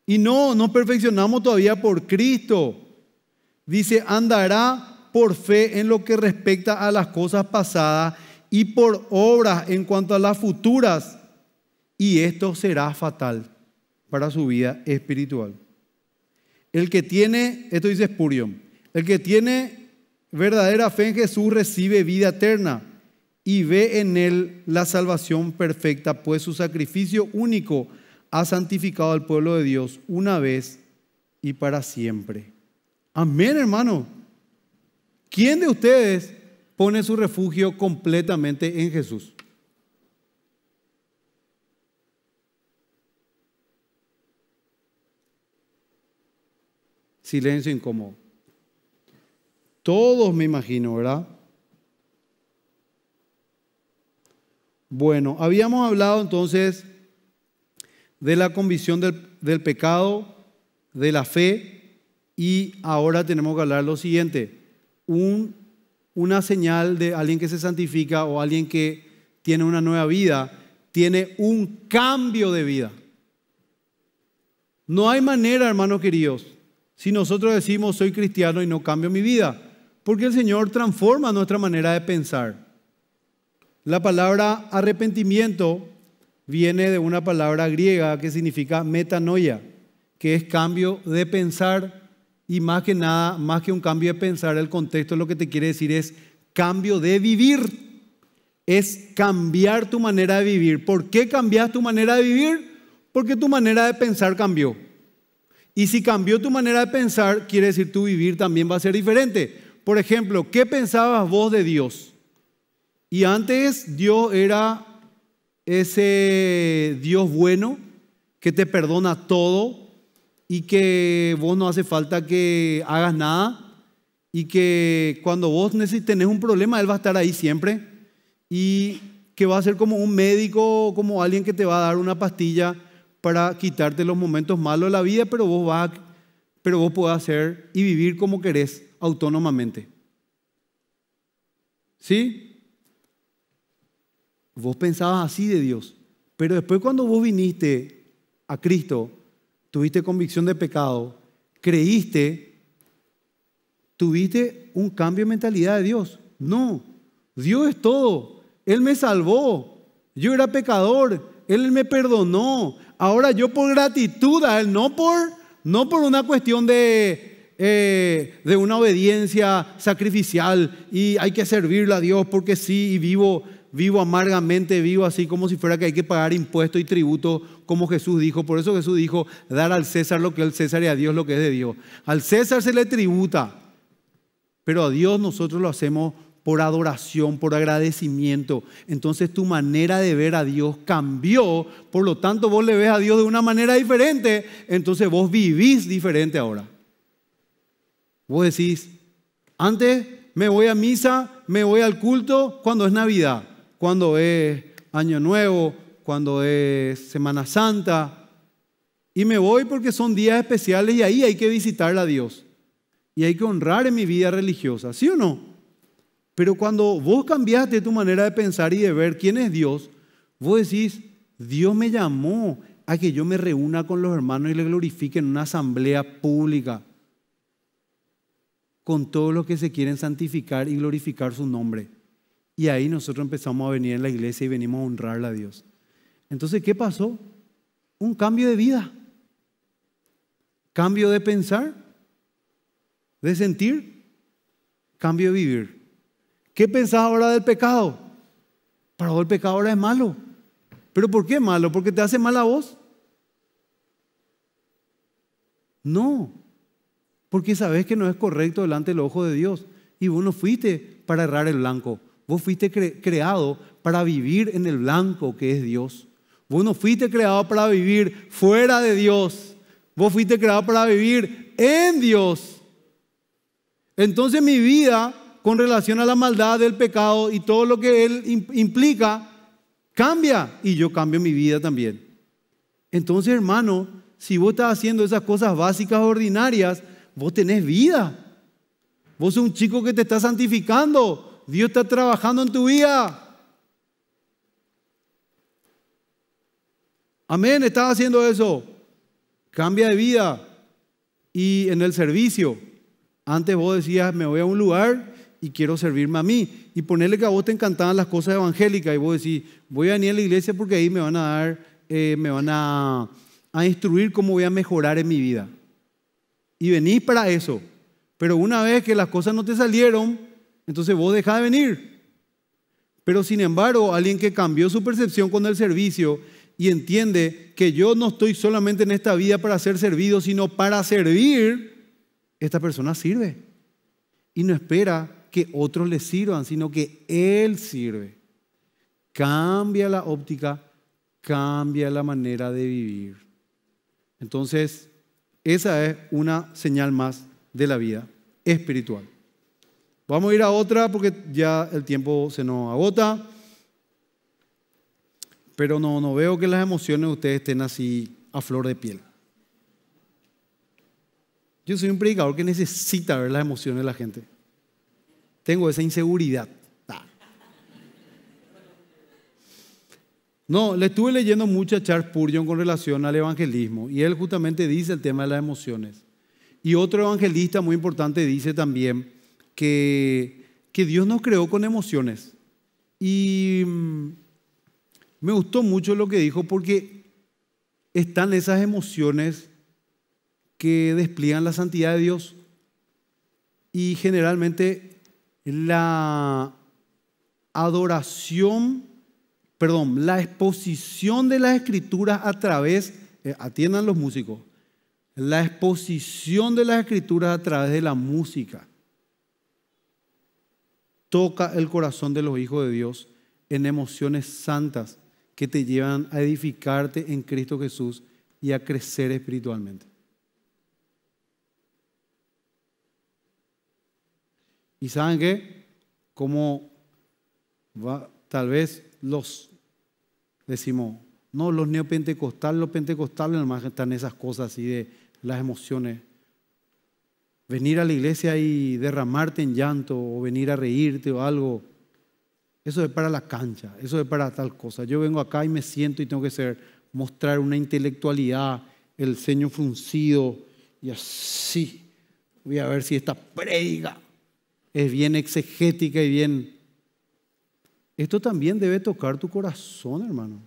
Y no, no perfeccionamos todavía por Cristo. Dice, andará por fe en lo que respecta a las cosas pasadas y por obras en cuanto a las futuras. Y esto será fatal para su vida espiritual. El que tiene, esto dice Spurion, el que tiene verdadera fe en Jesús recibe vida eterna y ve en él la salvación perfecta, pues su sacrificio único ha santificado al pueblo de Dios una vez y para siempre. Amén, hermano. ¿Quién de ustedes pone su refugio completamente en Jesús? Silencio incómodo. Todos me imagino, ¿verdad? Bueno, habíamos hablado entonces de la convicción del, pecado, de la fe, y ahora tenemos que hablar lo siguiente, una señal de alguien que se santifica o alguien que tiene una nueva vida, tiene un cambio de vida. No hay manera, hermanos queridos, si nosotros decimos soy cristiano y no cambio mi vida. Porque el Señor transforma nuestra manera de pensar. La palabra arrepentimiento viene de una palabra griega que significa metanoia, que es cambio de pensar y más que nada, más que un cambio de pensar, el contexto lo que te quiere decir es cambio de vivir. Es cambiar tu manera de vivir. ¿Por qué cambias tu manera de vivir? Porque tu manera de pensar cambió. Y si cambió tu manera de pensar, quiere decir tu vivir también va a ser diferente. Por ejemplo, ¿qué pensabas vos de Dios? Y antes Dios era ese Dios bueno que te perdona todo y que vos no hace falta que hagas nada y que cuando vos tenés un problema Él va a estar ahí siempre y que va a ser como un médico, como alguien que te va a dar una pastilla para quitarte los momentos malos de la vida, pero vos va, pero vos podés hacer y vivir como querés autónomamente. ¿Sí? Vos pensabas así de Dios, pero después cuando vos viniste a Cristo, tuviste convicción de pecado, creíste, tuviste un cambio de mentalidad de Dios. No, Dios es todo. Él me salvó. Yo era pecador. Él me perdonó. Ahora yo por gratitud a Él, no por, no por una cuestión de eh, de una obediencia sacrificial y hay que servirle a Dios porque sí y vivo, vivo amargamente, vivo así como si fuera que hay que pagar impuestos y tributo como Jesús dijo. Por eso Jesús dijo, dar al César lo que es el César y a Dios lo que es de Dios. Al César se le tributa, pero a Dios nosotros lo hacemos por adoración, por agradecimiento. Entonces tu manera de ver a Dios cambió, por lo tanto vos le ves a Dios de una manera diferente, entonces vos vivís diferente ahora. Vos decís, antes me voy a misa, me voy al culto cuando es Navidad, cuando es Año Nuevo, cuando es Semana Santa. Y me voy porque son días especiales y ahí hay que visitar a Dios. Y hay que honrar en mi vida religiosa, ¿sí o no? Pero cuando vos cambiaste tu manera de pensar y de ver quién es Dios, vos decís, Dios me llamó a que yo me reúna con los hermanos y le glorifique en una asamblea pública con todo lo que se quieren santificar y glorificar su nombre. Y ahí nosotros empezamos a venir a la iglesia y venimos a honrarle a Dios. Entonces, ¿qué pasó? Un cambio de vida. Cambio de pensar, de sentir, cambio de vivir. ¿Qué pensás ahora del pecado? Para vos el pecado ahora es malo. ¿Pero por qué malo? ¿Porque te hace mal voz vos? No, porque sabes que no es correcto delante del ojo de Dios. Y vos no fuiste para errar el blanco, vos fuiste creado para vivir en el blanco que es Dios. Vos no fuiste creado para vivir fuera de Dios, vos fuiste creado para vivir en Dios. Entonces mi vida con relación a la maldad del pecado y todo lo que él implica, cambia y yo cambio mi vida también. Entonces, hermano, si vos estás haciendo esas cosas básicas, ordinarias, vos tenés vida. Vos un chico que te está santificando. Dios está trabajando en tu vida. Amén, estás haciendo eso. Cambia de vida. Y en el servicio, antes vos decías, me voy a un lugar y quiero servirme a mí. Y ponerle que a vos te encantaban las cosas evangélicas y vos decís, voy a venir a la iglesia porque ahí me van a dar, eh, me van a instruir cómo voy a mejorar en mi vida y venís para eso. Pero una vez que las cosas no te salieron, entonces vos dejás de venir. Pero sin embargo, alguien que cambió su percepción con el servicio y entiende que yo no estoy solamente en esta vida para ser servido, sino para servir, esta persona sirve. Y no espera que otros le sirvan, sino que él sirve. Cambia la óptica, cambia la manera de vivir. Entonces, esa es una señal más de la vida espiritual. Vamos a ir a otra porque ya el tiempo se nos agota. Pero no, no veo que las emociones de ustedes estén así a flor de piel. Yo soy un predicador que necesita ver las emociones de la gente. Tengo esa inseguridad. No, le estuve leyendo mucho a Charles Purgeon con relación al evangelismo y él justamente dice el tema de las emociones. Y otro evangelista muy importante dice también que, que Dios nos creó con emociones. Y mm, me gustó mucho lo que dijo porque están esas emociones que despliegan la santidad de Dios y generalmente la adoración perdón, la exposición de las escrituras a través, eh, atiendan los músicos, la exposición de las escrituras a través de la música toca el corazón de los hijos de Dios en emociones santas que te llevan a edificarte en Cristo Jesús y a crecer espiritualmente. ¿Y saben qué? Como tal vez los decimos, no, los neopentecostales, los pentecostales, nomás están esas cosas así de las emociones. Venir a la iglesia y derramarte en llanto o venir a reírte o algo, eso es para la cancha, eso es para tal cosa. Yo vengo acá y me siento y tengo que ser, mostrar una intelectualidad, el ceño fruncido y así. Voy a ver si esta predica es bien exegética y bien esto también debe tocar tu corazón, hermano.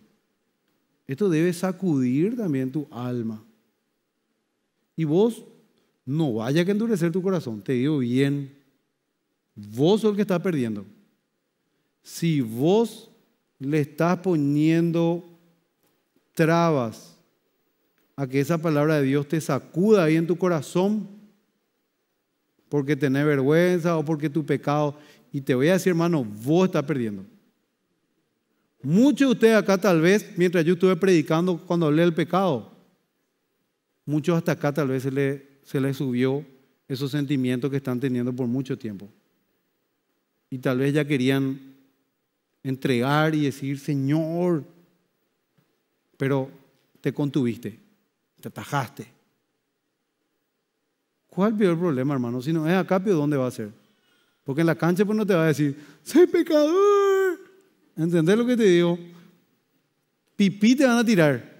Esto debe sacudir también tu alma. Y vos no vaya que endurecer tu corazón, te digo bien. Vos sos el que está perdiendo. Si vos le estás poniendo trabas a que esa palabra de Dios te sacuda ahí en tu corazón, porque tenés vergüenza o porque tu pecado, y te voy a decir, hermano, vos estás perdiendo. Muchos de ustedes acá tal vez, mientras yo estuve predicando cuando hablé del pecado, muchos hasta acá tal vez se les, subió esos sentimientos que están teniendo por mucho tiempo. Y tal vez ya querían entregar y decir, Señor, pero te contuviste, te atajaste. ¿Cuál el problema, hermano? Si no es acá, ¿dónde va a ser? Porque en la cancha pues no te va a decir, soy pecador ¿Entendés lo que te digo? Pipí te van a tirar.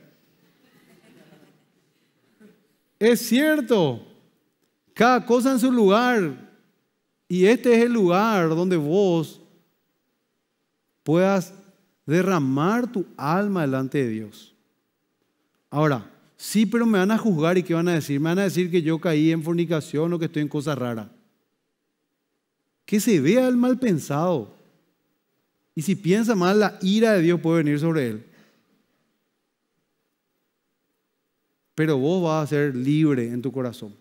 Es cierto. Cada cosa en su lugar. Y este es el lugar donde vos puedas derramar tu alma delante de Dios. Ahora, sí, pero me van a juzgar y qué van a decir. Me van a decir que yo caí en fornicación o que estoy en cosas raras. Que se vea el mal pensado. Y si piensa mal, la ira de Dios puede venir sobre él. Pero vos vas a ser libre en tu corazón.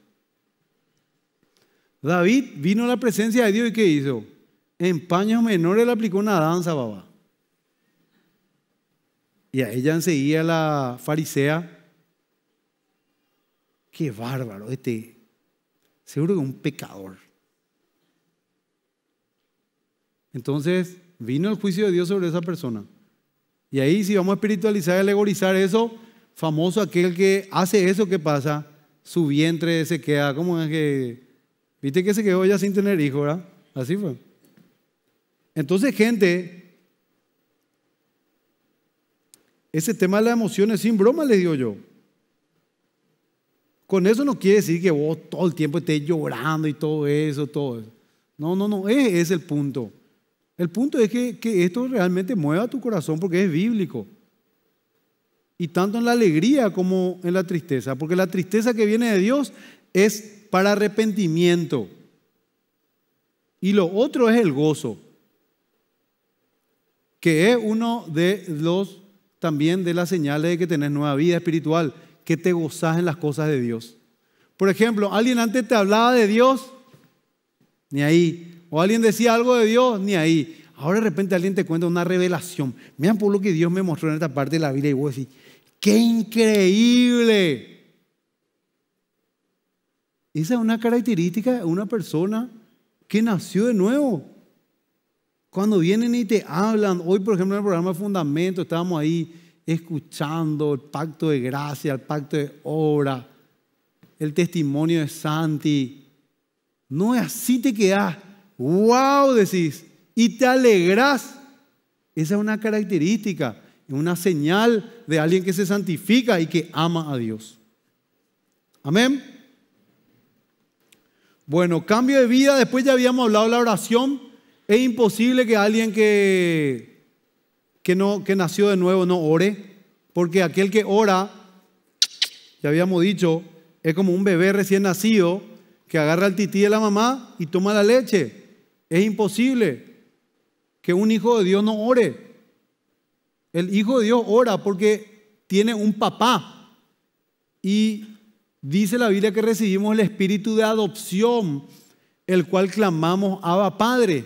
David vino a la presencia de Dios y ¿qué hizo? En paños menores le aplicó una danza, Baba Y a ella enseguida la farisea. Qué bárbaro, este. Seguro que un pecador. Entonces, Vino el juicio de Dios sobre esa persona. Y ahí si vamos a espiritualizar y alegorizar eso, famoso aquel que hace eso que pasa, su vientre se queda, como es que, viste que se quedó ya sin tener hijo, ¿verdad? Así fue. Entonces, gente, ese tema de las emociones, sin broma le digo yo. Con eso no quiere decir que vos todo el tiempo estés llorando y todo eso, todo eso. No, no, no, ese es el punto. El punto es que, que esto realmente mueva tu corazón porque es bíblico. Y tanto en la alegría como en la tristeza, porque la tristeza que viene de Dios es para arrepentimiento. Y lo otro es el gozo, que es uno de los también de las señales de que tenés nueva vida espiritual, que te gozas en las cosas de Dios. Por ejemplo, alguien antes te hablaba de Dios, ni ahí. O alguien decía algo de Dios, ni ahí. Ahora de repente alguien te cuenta una revelación. Vean por lo que Dios me mostró en esta parte de la vida y vos decís, ¡qué increíble! Esa es una característica de una persona que nació de nuevo. Cuando vienen y te hablan, hoy por ejemplo en el programa Fundamento estábamos ahí escuchando el pacto de gracia, el pacto de obra, el testimonio de Santi. No es así te quedas wow, decís, y te alegrás. Esa es una característica, una señal de alguien que se santifica y que ama a Dios. Amén. Bueno, cambio de vida, después ya habíamos hablado de la oración. Es imposible que alguien que, que, no, que nació de nuevo no ore, porque aquel que ora, ya habíamos dicho, es como un bebé recién nacido que agarra el tití de la mamá y toma la leche es imposible que un hijo de Dios no ore. El hijo de Dios ora porque tiene un papá. Y dice la Biblia que recibimos el espíritu de adopción, el cual clamamos Abba Padre.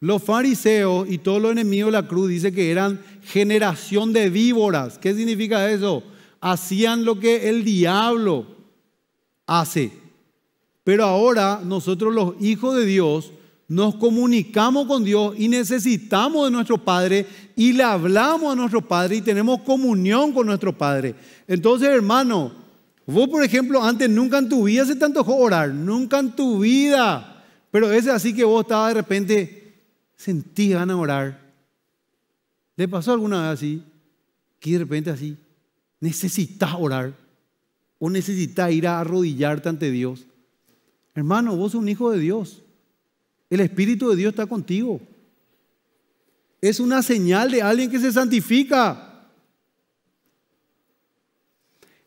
Los fariseos y todos los enemigos de la cruz dice que eran generación de víboras. ¿Qué significa eso? Hacían lo que el diablo hace. Pero ahora nosotros los hijos de Dios nos comunicamos con Dios y necesitamos de nuestro Padre y le hablamos a nuestro Padre y tenemos comunión con nuestro Padre. Entonces, hermano, vos, por ejemplo, antes nunca en tu vida se tanto orar, nunca en tu vida. Pero es así que vos estabas de repente, sentí ganas a orar. ¿Le pasó alguna vez así? Que de repente así, necesitas orar o necesitas ir a arrodillarte ante Dios. Hermano, vos sos un hijo de Dios. El Espíritu de Dios está contigo. Es una señal de alguien que se santifica.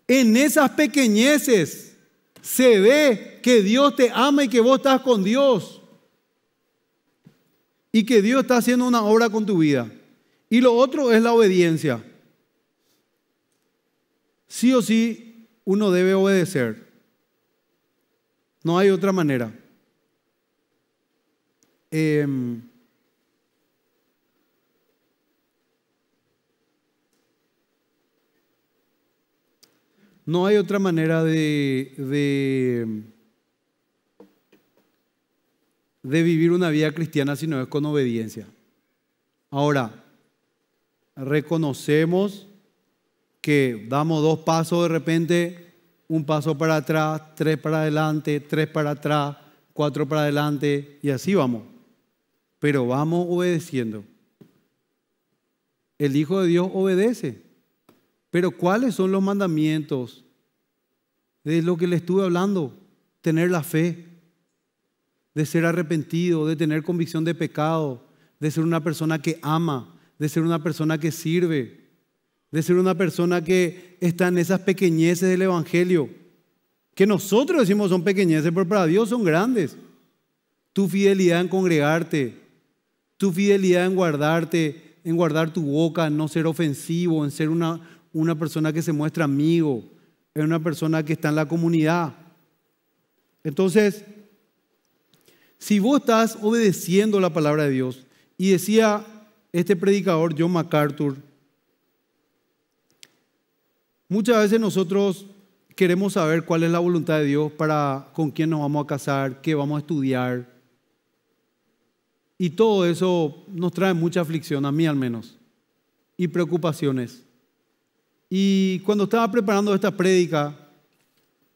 En esas pequeñeces se ve que Dios te ama y que vos estás con Dios. Y que Dios está haciendo una obra con tu vida. Y lo otro es la obediencia. Sí o sí, uno debe obedecer. No hay otra manera. Em, no hay otra manera de, de, de vivir una vida cristiana si no es con obediencia. Ahora, reconocemos que damos dos pasos de repente, un paso para atrás, tres para adelante, tres para atrás, cuatro para adelante y así vamos pero vamos obedeciendo. El Hijo de Dios obedece. Pero ¿cuáles son los mandamientos? De lo que le estuve hablando, tener la fe, de ser arrepentido, de tener convicción de pecado, de ser una persona que ama, de ser una persona que sirve, de ser una persona que está en esas pequeñeces del Evangelio, que nosotros decimos son pequeñeces, pero para Dios son grandes. Tu fidelidad en congregarte, tu fidelidad en guardarte, en guardar tu boca, en no ser ofensivo, en ser una, una persona que se muestra amigo, en una persona que está en la comunidad. Entonces, si vos estás obedeciendo la palabra de Dios, y decía este predicador, John MacArthur, muchas veces nosotros queremos saber cuál es la voluntad de Dios para con quién nos vamos a casar, qué vamos a estudiar, y todo eso nos trae mucha aflicción, a mí al menos, y preocupaciones. Y cuando estaba preparando esta prédica,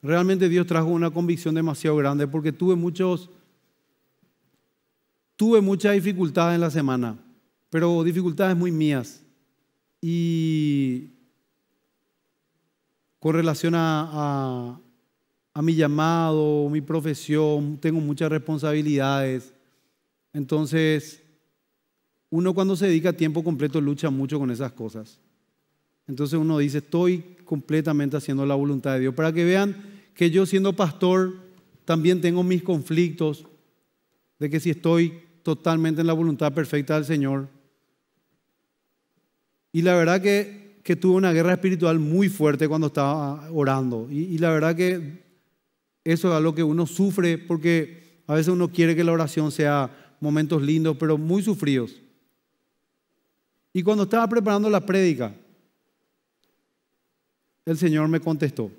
realmente Dios trajo una convicción demasiado grande porque tuve muchos tuve muchas dificultades en la semana, pero dificultades muy mías. Y con relación a, a mi llamado, mi profesión, tengo muchas responsabilidades entonces, uno cuando se dedica a tiempo completo lucha mucho con esas cosas. Entonces uno dice, estoy completamente haciendo la voluntad de Dios. Para que vean que yo siendo pastor también tengo mis conflictos de que si estoy totalmente en la voluntad perfecta del Señor. Y la verdad que, que tuve una guerra espiritual muy fuerte cuando estaba orando. Y, y la verdad que eso es algo que uno sufre porque a veces uno quiere que la oración sea momentos lindos, pero muy sufridos. Y cuando estaba preparando la prédica, el Señor me contestó.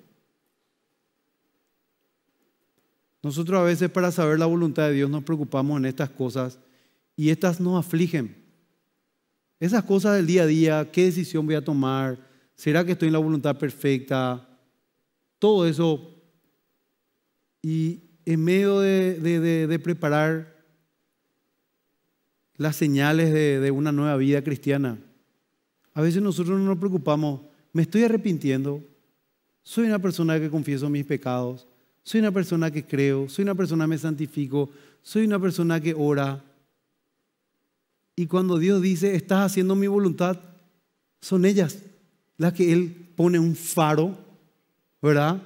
Nosotros a veces para saber la voluntad de Dios nos preocupamos en estas cosas y estas nos afligen. Esas cosas del día a día, qué decisión voy a tomar, será que estoy en la voluntad perfecta, todo eso. Y en medio de, de preparar las señales de, una nueva vida cristiana. A veces nosotros no nos preocupamos, me estoy arrepintiendo, soy una persona que confieso mis pecados, soy una persona que creo, soy una persona que me santifico, soy una persona que ora. Y cuando Dios dice, estás haciendo mi voluntad, son ellas las que Él pone un faro, ¿verdad?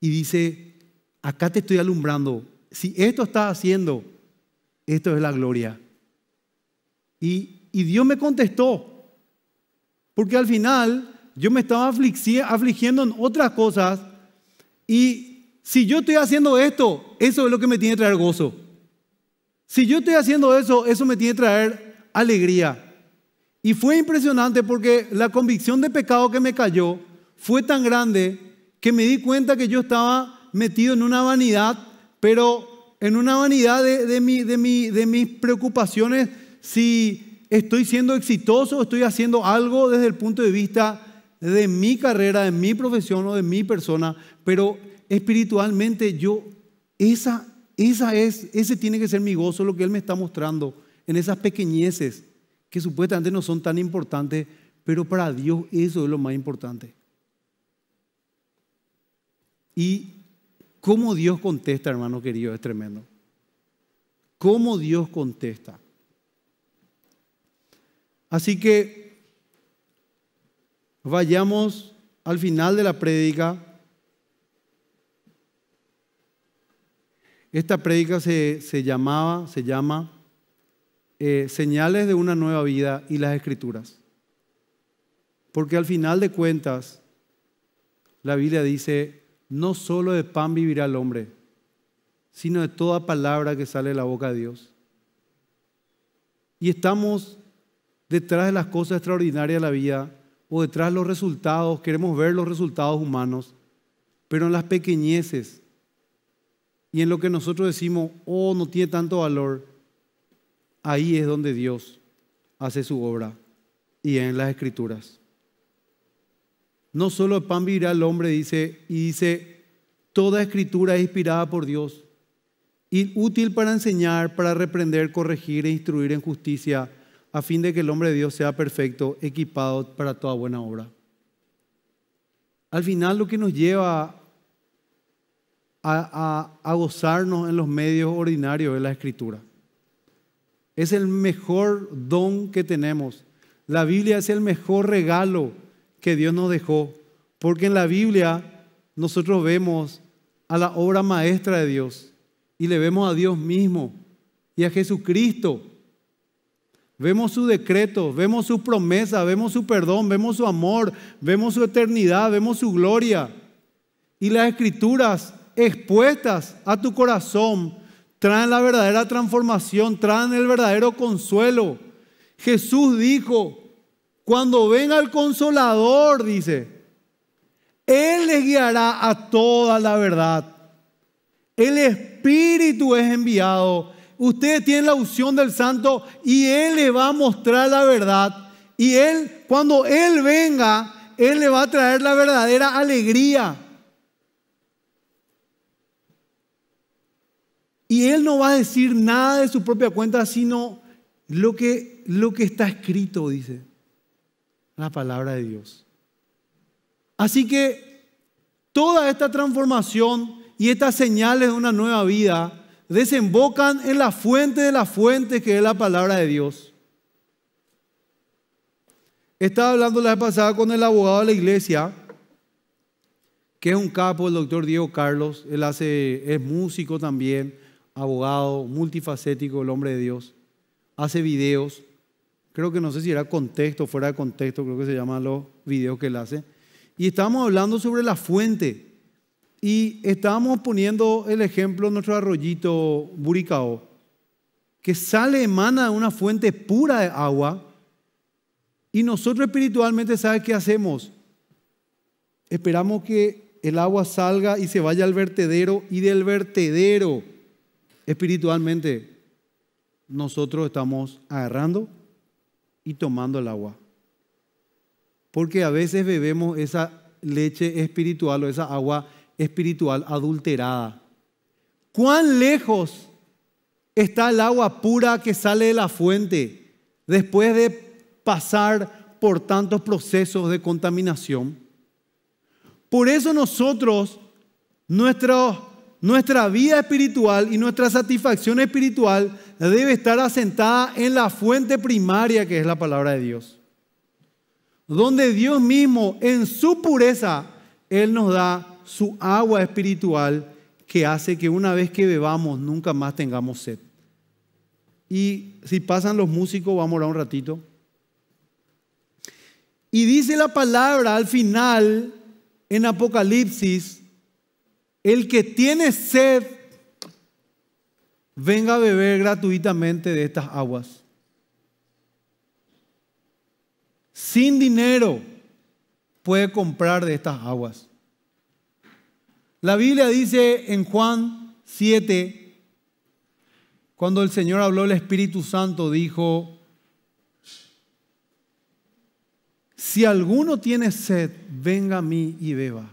Y dice, acá te estoy alumbrando. Si esto estás haciendo, esto es la gloria. Y, Dios me contestó. Porque al final yo me estaba afligiendo en otras cosas. Y si yo estoy haciendo esto, eso es lo que me tiene que traer gozo. Si yo estoy haciendo eso, eso me tiene que traer alegría. Y fue impresionante porque la convicción de pecado que me cayó fue tan grande que me di cuenta que yo estaba metido en una vanidad, pero en una vanidad de mis preocupaciones si estoy siendo exitoso, estoy haciendo algo desde el punto de vista de mi carrera, de mi profesión o de mi persona, pero espiritualmente yo, esa, esa es, ese tiene que ser mi gozo, lo que Él me está mostrando en esas pequeñeces que supuestamente no son tan importantes, pero para Dios eso es lo más importante. Y cómo Dios contesta, hermano querido, es tremendo. Cómo Dios contesta. Así que vayamos al final de la prédica. Esta prédica se, llamaba, se llama eh, Señales de una nueva vida y las escrituras. Porque al final de cuentas, la Biblia dice, no solo de pan vivirá el hombre, sino de toda palabra que sale de la boca de Dios. Y estamos detrás de las cosas extraordinarias de la vida o detrás de los resultados, queremos ver los resultados humanos, pero en las pequeñeces y en lo que nosotros decimos, oh, no tiene tanto valor, ahí es donde Dios hace su obra y en las escrituras. No solo el pan vivirá el hombre, dice, y dice, toda escritura es inspirada por Dios y útil para enseñar, para reprender, corregir e instruir en justicia a fin de que el hombre de Dios sea perfecto, equipado para toda buena obra. Al final lo que nos lleva a, gozarnos en los medios ordinarios de la escritura. Es el mejor don que tenemos. La Biblia es el mejor regalo que Dios nos dejó, porque en la Biblia nosotros vemos a la obra maestra de Dios y le vemos a Dios mismo y a Jesucristo Vemos su decreto, vemos su promesa, vemos su perdón, vemos su amor, vemos su eternidad, vemos su gloria. Y las escrituras expuestas a tu corazón traen la verdadera transformación, traen el verdadero consuelo. Jesús dijo, cuando venga el consolador, dice, Él les guiará a toda la verdad. El Espíritu es enviado Ustedes tienen la unción del santo y Él le va a mostrar la verdad. Y Él, cuando Él venga, Él le va a traer la verdadera alegría. Y Él no va a decir nada de su propia cuenta, sino lo que, lo que está escrito, dice la palabra de Dios. Así que toda esta transformación y estas señales de una nueva vida desembocan en la fuente de la fuente que es la palabra de Dios. Estaba hablando la vez pasada con el abogado de la iglesia, que es un capo, el doctor Diego Carlos. Él hace, es músico también, abogado, multifacético, el hombre de Dios. Hace videos. Creo que no sé si era contexto, fuera de contexto, creo que se llaman los videos que él hace. Y estábamos hablando sobre la fuente. Y estábamos poniendo el ejemplo de nuestro arroyito Buricao, que sale, emana de una fuente pura de agua. Y nosotros espiritualmente, ¿sabes qué hacemos? Esperamos que el agua salga y se vaya al vertedero y del vertedero espiritualmente nosotros estamos agarrando y tomando el agua. Porque a veces bebemos esa leche espiritual o esa agua espiritual adulterada. ¿Cuán lejos está el agua pura que sale de la fuente después de pasar por tantos procesos de contaminación? Por eso nosotros, nuestra vida espiritual y nuestra satisfacción espiritual debe estar asentada en la fuente primaria que es la palabra de Dios. Donde Dios mismo, en su pureza, Él nos da su agua espiritual que hace que una vez que bebamos nunca más tengamos sed. Y si pasan los músicos, vamos a orar un ratito. Y dice la palabra al final, en Apocalipsis, el que tiene sed, venga a beber gratuitamente de estas aguas. Sin dinero puede comprar de estas aguas. La Biblia dice en Juan 7, cuando el Señor habló, el Espíritu Santo dijo, si alguno tiene sed, venga a mí y beba.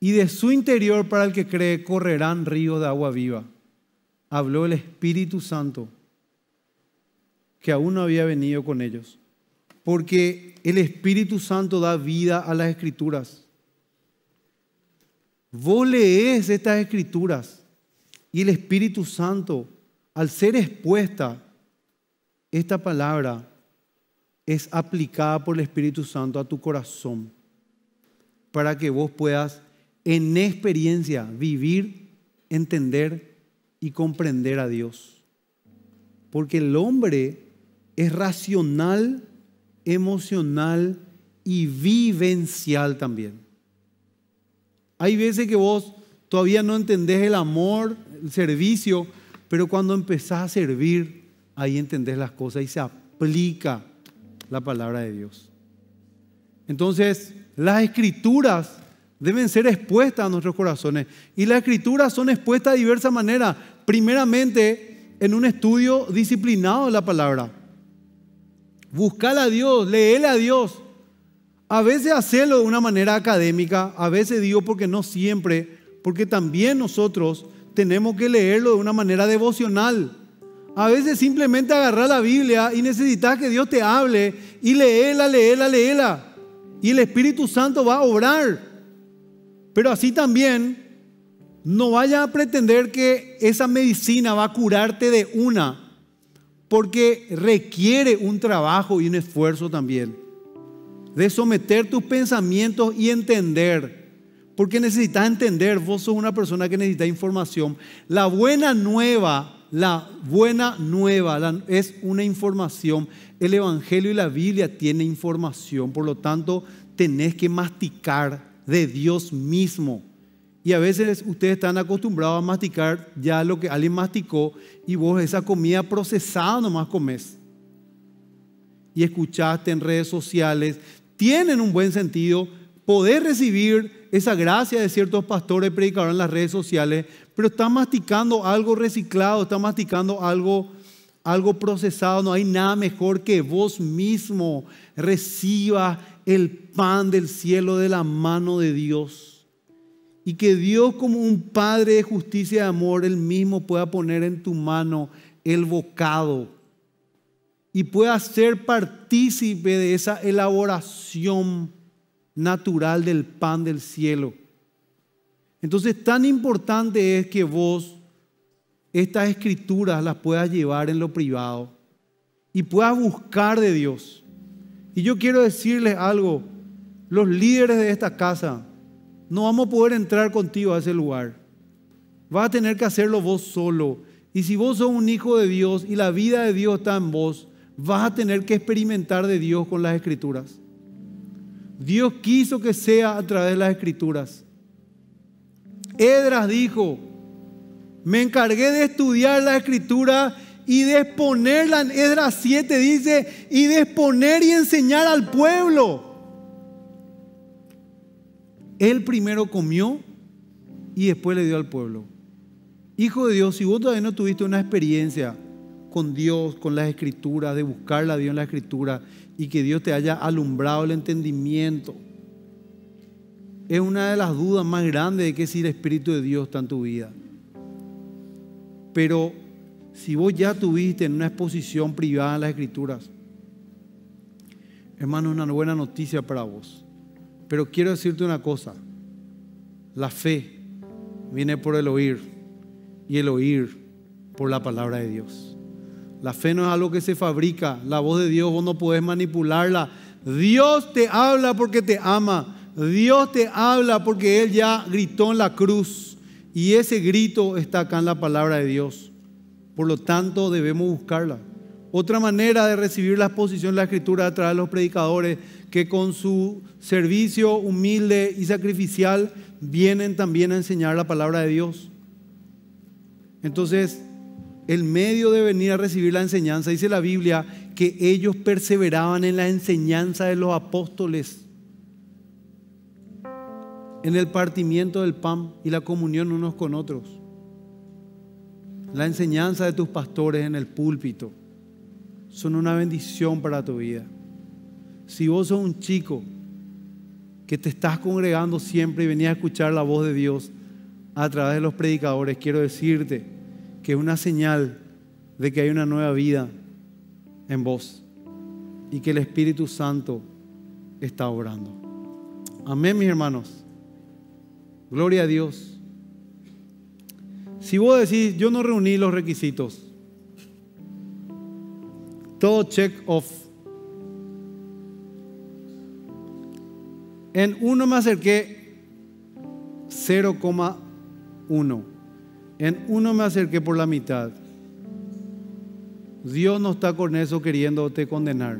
Y de su interior para el que cree correrán ríos de agua viva. Habló el Espíritu Santo, que aún no había venido con ellos. Porque el Espíritu Santo da vida a las escrituras. Vos lees estas escrituras y el Espíritu Santo, al ser expuesta, esta palabra es aplicada por el Espíritu Santo a tu corazón para que vos puedas en experiencia vivir, entender y comprender a Dios. Porque el hombre es racional, emocional y vivencial también. Hay veces que vos todavía no entendés el amor, el servicio, pero cuando empezás a servir, ahí entendés las cosas y se aplica la palabra de Dios. Entonces, las escrituras deben ser expuestas a nuestros corazones. Y las escrituras son expuestas de diversas maneras. Primeramente, en un estudio disciplinado de la palabra. Buscar a Dios, leele a Dios, a veces hacerlo de una manera académica, a veces digo porque no siempre, porque también nosotros tenemos que leerlo de una manera devocional. A veces simplemente agarrar la Biblia y necesitas que Dios te hable y leela, leela, leela. Y el Espíritu Santo va a obrar. Pero así también, no vaya a pretender que esa medicina va a curarte de una, porque requiere un trabajo y un esfuerzo también de someter tus pensamientos y entender. Porque necesitas entender, vos sos una persona que necesita información. La buena nueva, la buena nueva es una información. El Evangelio y la Biblia tienen información, por lo tanto tenés que masticar de Dios mismo. Y a veces ustedes están acostumbrados a masticar ya lo que alguien masticó y vos esa comida procesada nomás comes. Y escuchaste en redes sociales, tienen un buen sentido, poder recibir esa gracia de ciertos pastores, predicadores en las redes sociales, pero están masticando algo reciclado, están masticando algo, algo procesado. No hay nada mejor que vos mismo reciba el pan del cielo de la mano de Dios. Y que Dios como un Padre de justicia y de amor, Él mismo pueda poner en tu mano el bocado y pueda ser partícipe de esa elaboración natural del pan del cielo. Entonces tan importante es que vos estas escrituras las puedas llevar en lo privado y puedas buscar de Dios. Y yo quiero decirles algo, los líderes de esta casa, no vamos a poder entrar contigo a ese lugar. Vas a tener que hacerlo vos solo. Y si vos sos un hijo de Dios y la vida de Dios está en vos, vas a tener que experimentar de Dios con las escrituras. Dios quiso que sea a través de las escrituras. Edras dijo, me encargué de estudiar la escritura y de exponerla. Edras 7 dice, y de exponer y enseñar al pueblo. Él primero comió y después le dio al pueblo. Hijo de Dios, si vos todavía no tuviste una experiencia con Dios, con las escrituras, de buscar a Dios en las escrituras y que Dios te haya alumbrado el entendimiento. Es una de las dudas más grandes de que si el Espíritu de Dios está en tu vida. Pero si vos ya tuviste en una exposición privada en las escrituras, hermano, es una buena noticia para vos. Pero quiero decirte una cosa, la fe viene por el oír y el oír por la palabra de Dios. La fe no es algo que se fabrica. La voz de Dios vos no podés manipularla. Dios te habla porque te ama. Dios te habla porque Él ya gritó en la cruz. Y ese grito está acá en la palabra de Dios. Por lo tanto, debemos buscarla. Otra manera de recibir la exposición de la escritura a través de los predicadores que con su servicio humilde y sacrificial vienen también a enseñar la palabra de Dios. Entonces, el medio de venir a recibir la enseñanza, dice la Biblia, que ellos perseveraban en la enseñanza de los apóstoles, en el partimiento del pan y la comunión unos con otros, la enseñanza de tus pastores en el púlpito, son una bendición para tu vida. Si vos sos un chico que te estás congregando siempre y venías a escuchar la voz de Dios a través de los predicadores, quiero decirte, que es una señal de que hay una nueva vida en vos y que el Espíritu Santo está obrando. Amén, mis hermanos. Gloria a Dios. Si vos decís, yo no reuní los requisitos, todo check off. En uno me acerqué 0,1. En uno me acerqué por la mitad. Dios no está con eso queriéndote condenar.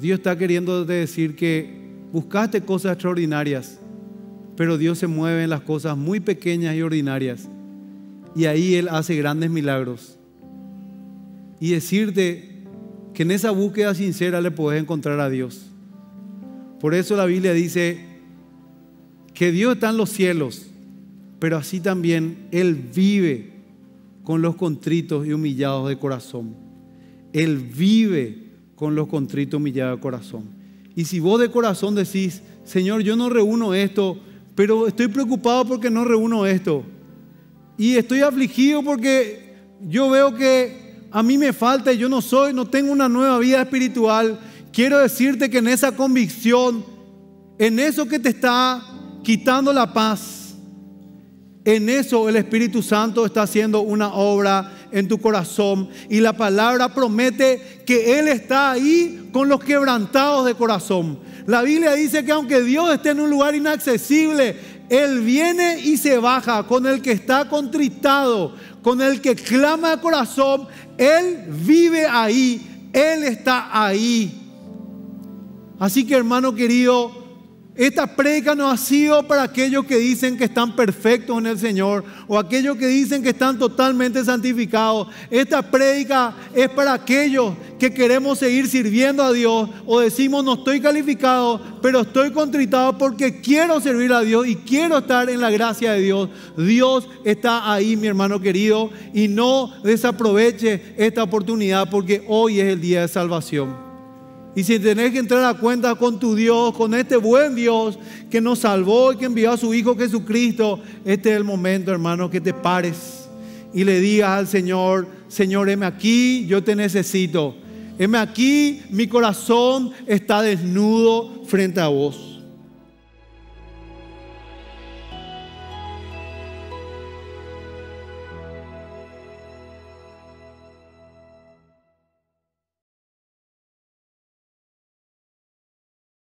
Dios está queriéndote decir que buscaste cosas extraordinarias, pero Dios se mueve en las cosas muy pequeñas y ordinarias. Y ahí Él hace grandes milagros. Y decirte que en esa búsqueda sincera le podés encontrar a Dios. Por eso la Biblia dice que Dios está en los cielos pero así también Él vive con los contritos y humillados de corazón. Él vive con los contritos y humillados de corazón. Y si vos de corazón decís, Señor, yo no reúno esto, pero estoy preocupado porque no reúno esto. Y estoy afligido porque yo veo que a mí me falta y yo no soy, no tengo una nueva vida espiritual. Quiero decirte que en esa convicción, en eso que te está quitando la paz, en eso el Espíritu Santo está haciendo una obra en tu corazón y la palabra promete que Él está ahí con los quebrantados de corazón. La Biblia dice que aunque Dios esté en un lugar inaccesible, Él viene y se baja con el que está contritado, con el que clama de corazón. Él vive ahí, Él está ahí. Así que hermano querido, esta predica no ha sido para aquellos que dicen que están perfectos en el Señor o aquellos que dicen que están totalmente santificados. Esta predica es para aquellos que queremos seguir sirviendo a Dios o decimos no estoy calificado, pero estoy contritado porque quiero servir a Dios y quiero estar en la gracia de Dios. Dios está ahí, mi hermano querido, y no desaproveche esta oportunidad porque hoy es el día de salvación. Y si tenés que entrar a cuenta con tu Dios, con este buen Dios que nos salvó y que envió a su Hijo Jesucristo, este es el momento, hermano, que te pares y le digas al Señor, Señor, heme aquí, yo te necesito. Heme aquí, mi corazón está desnudo frente a vos.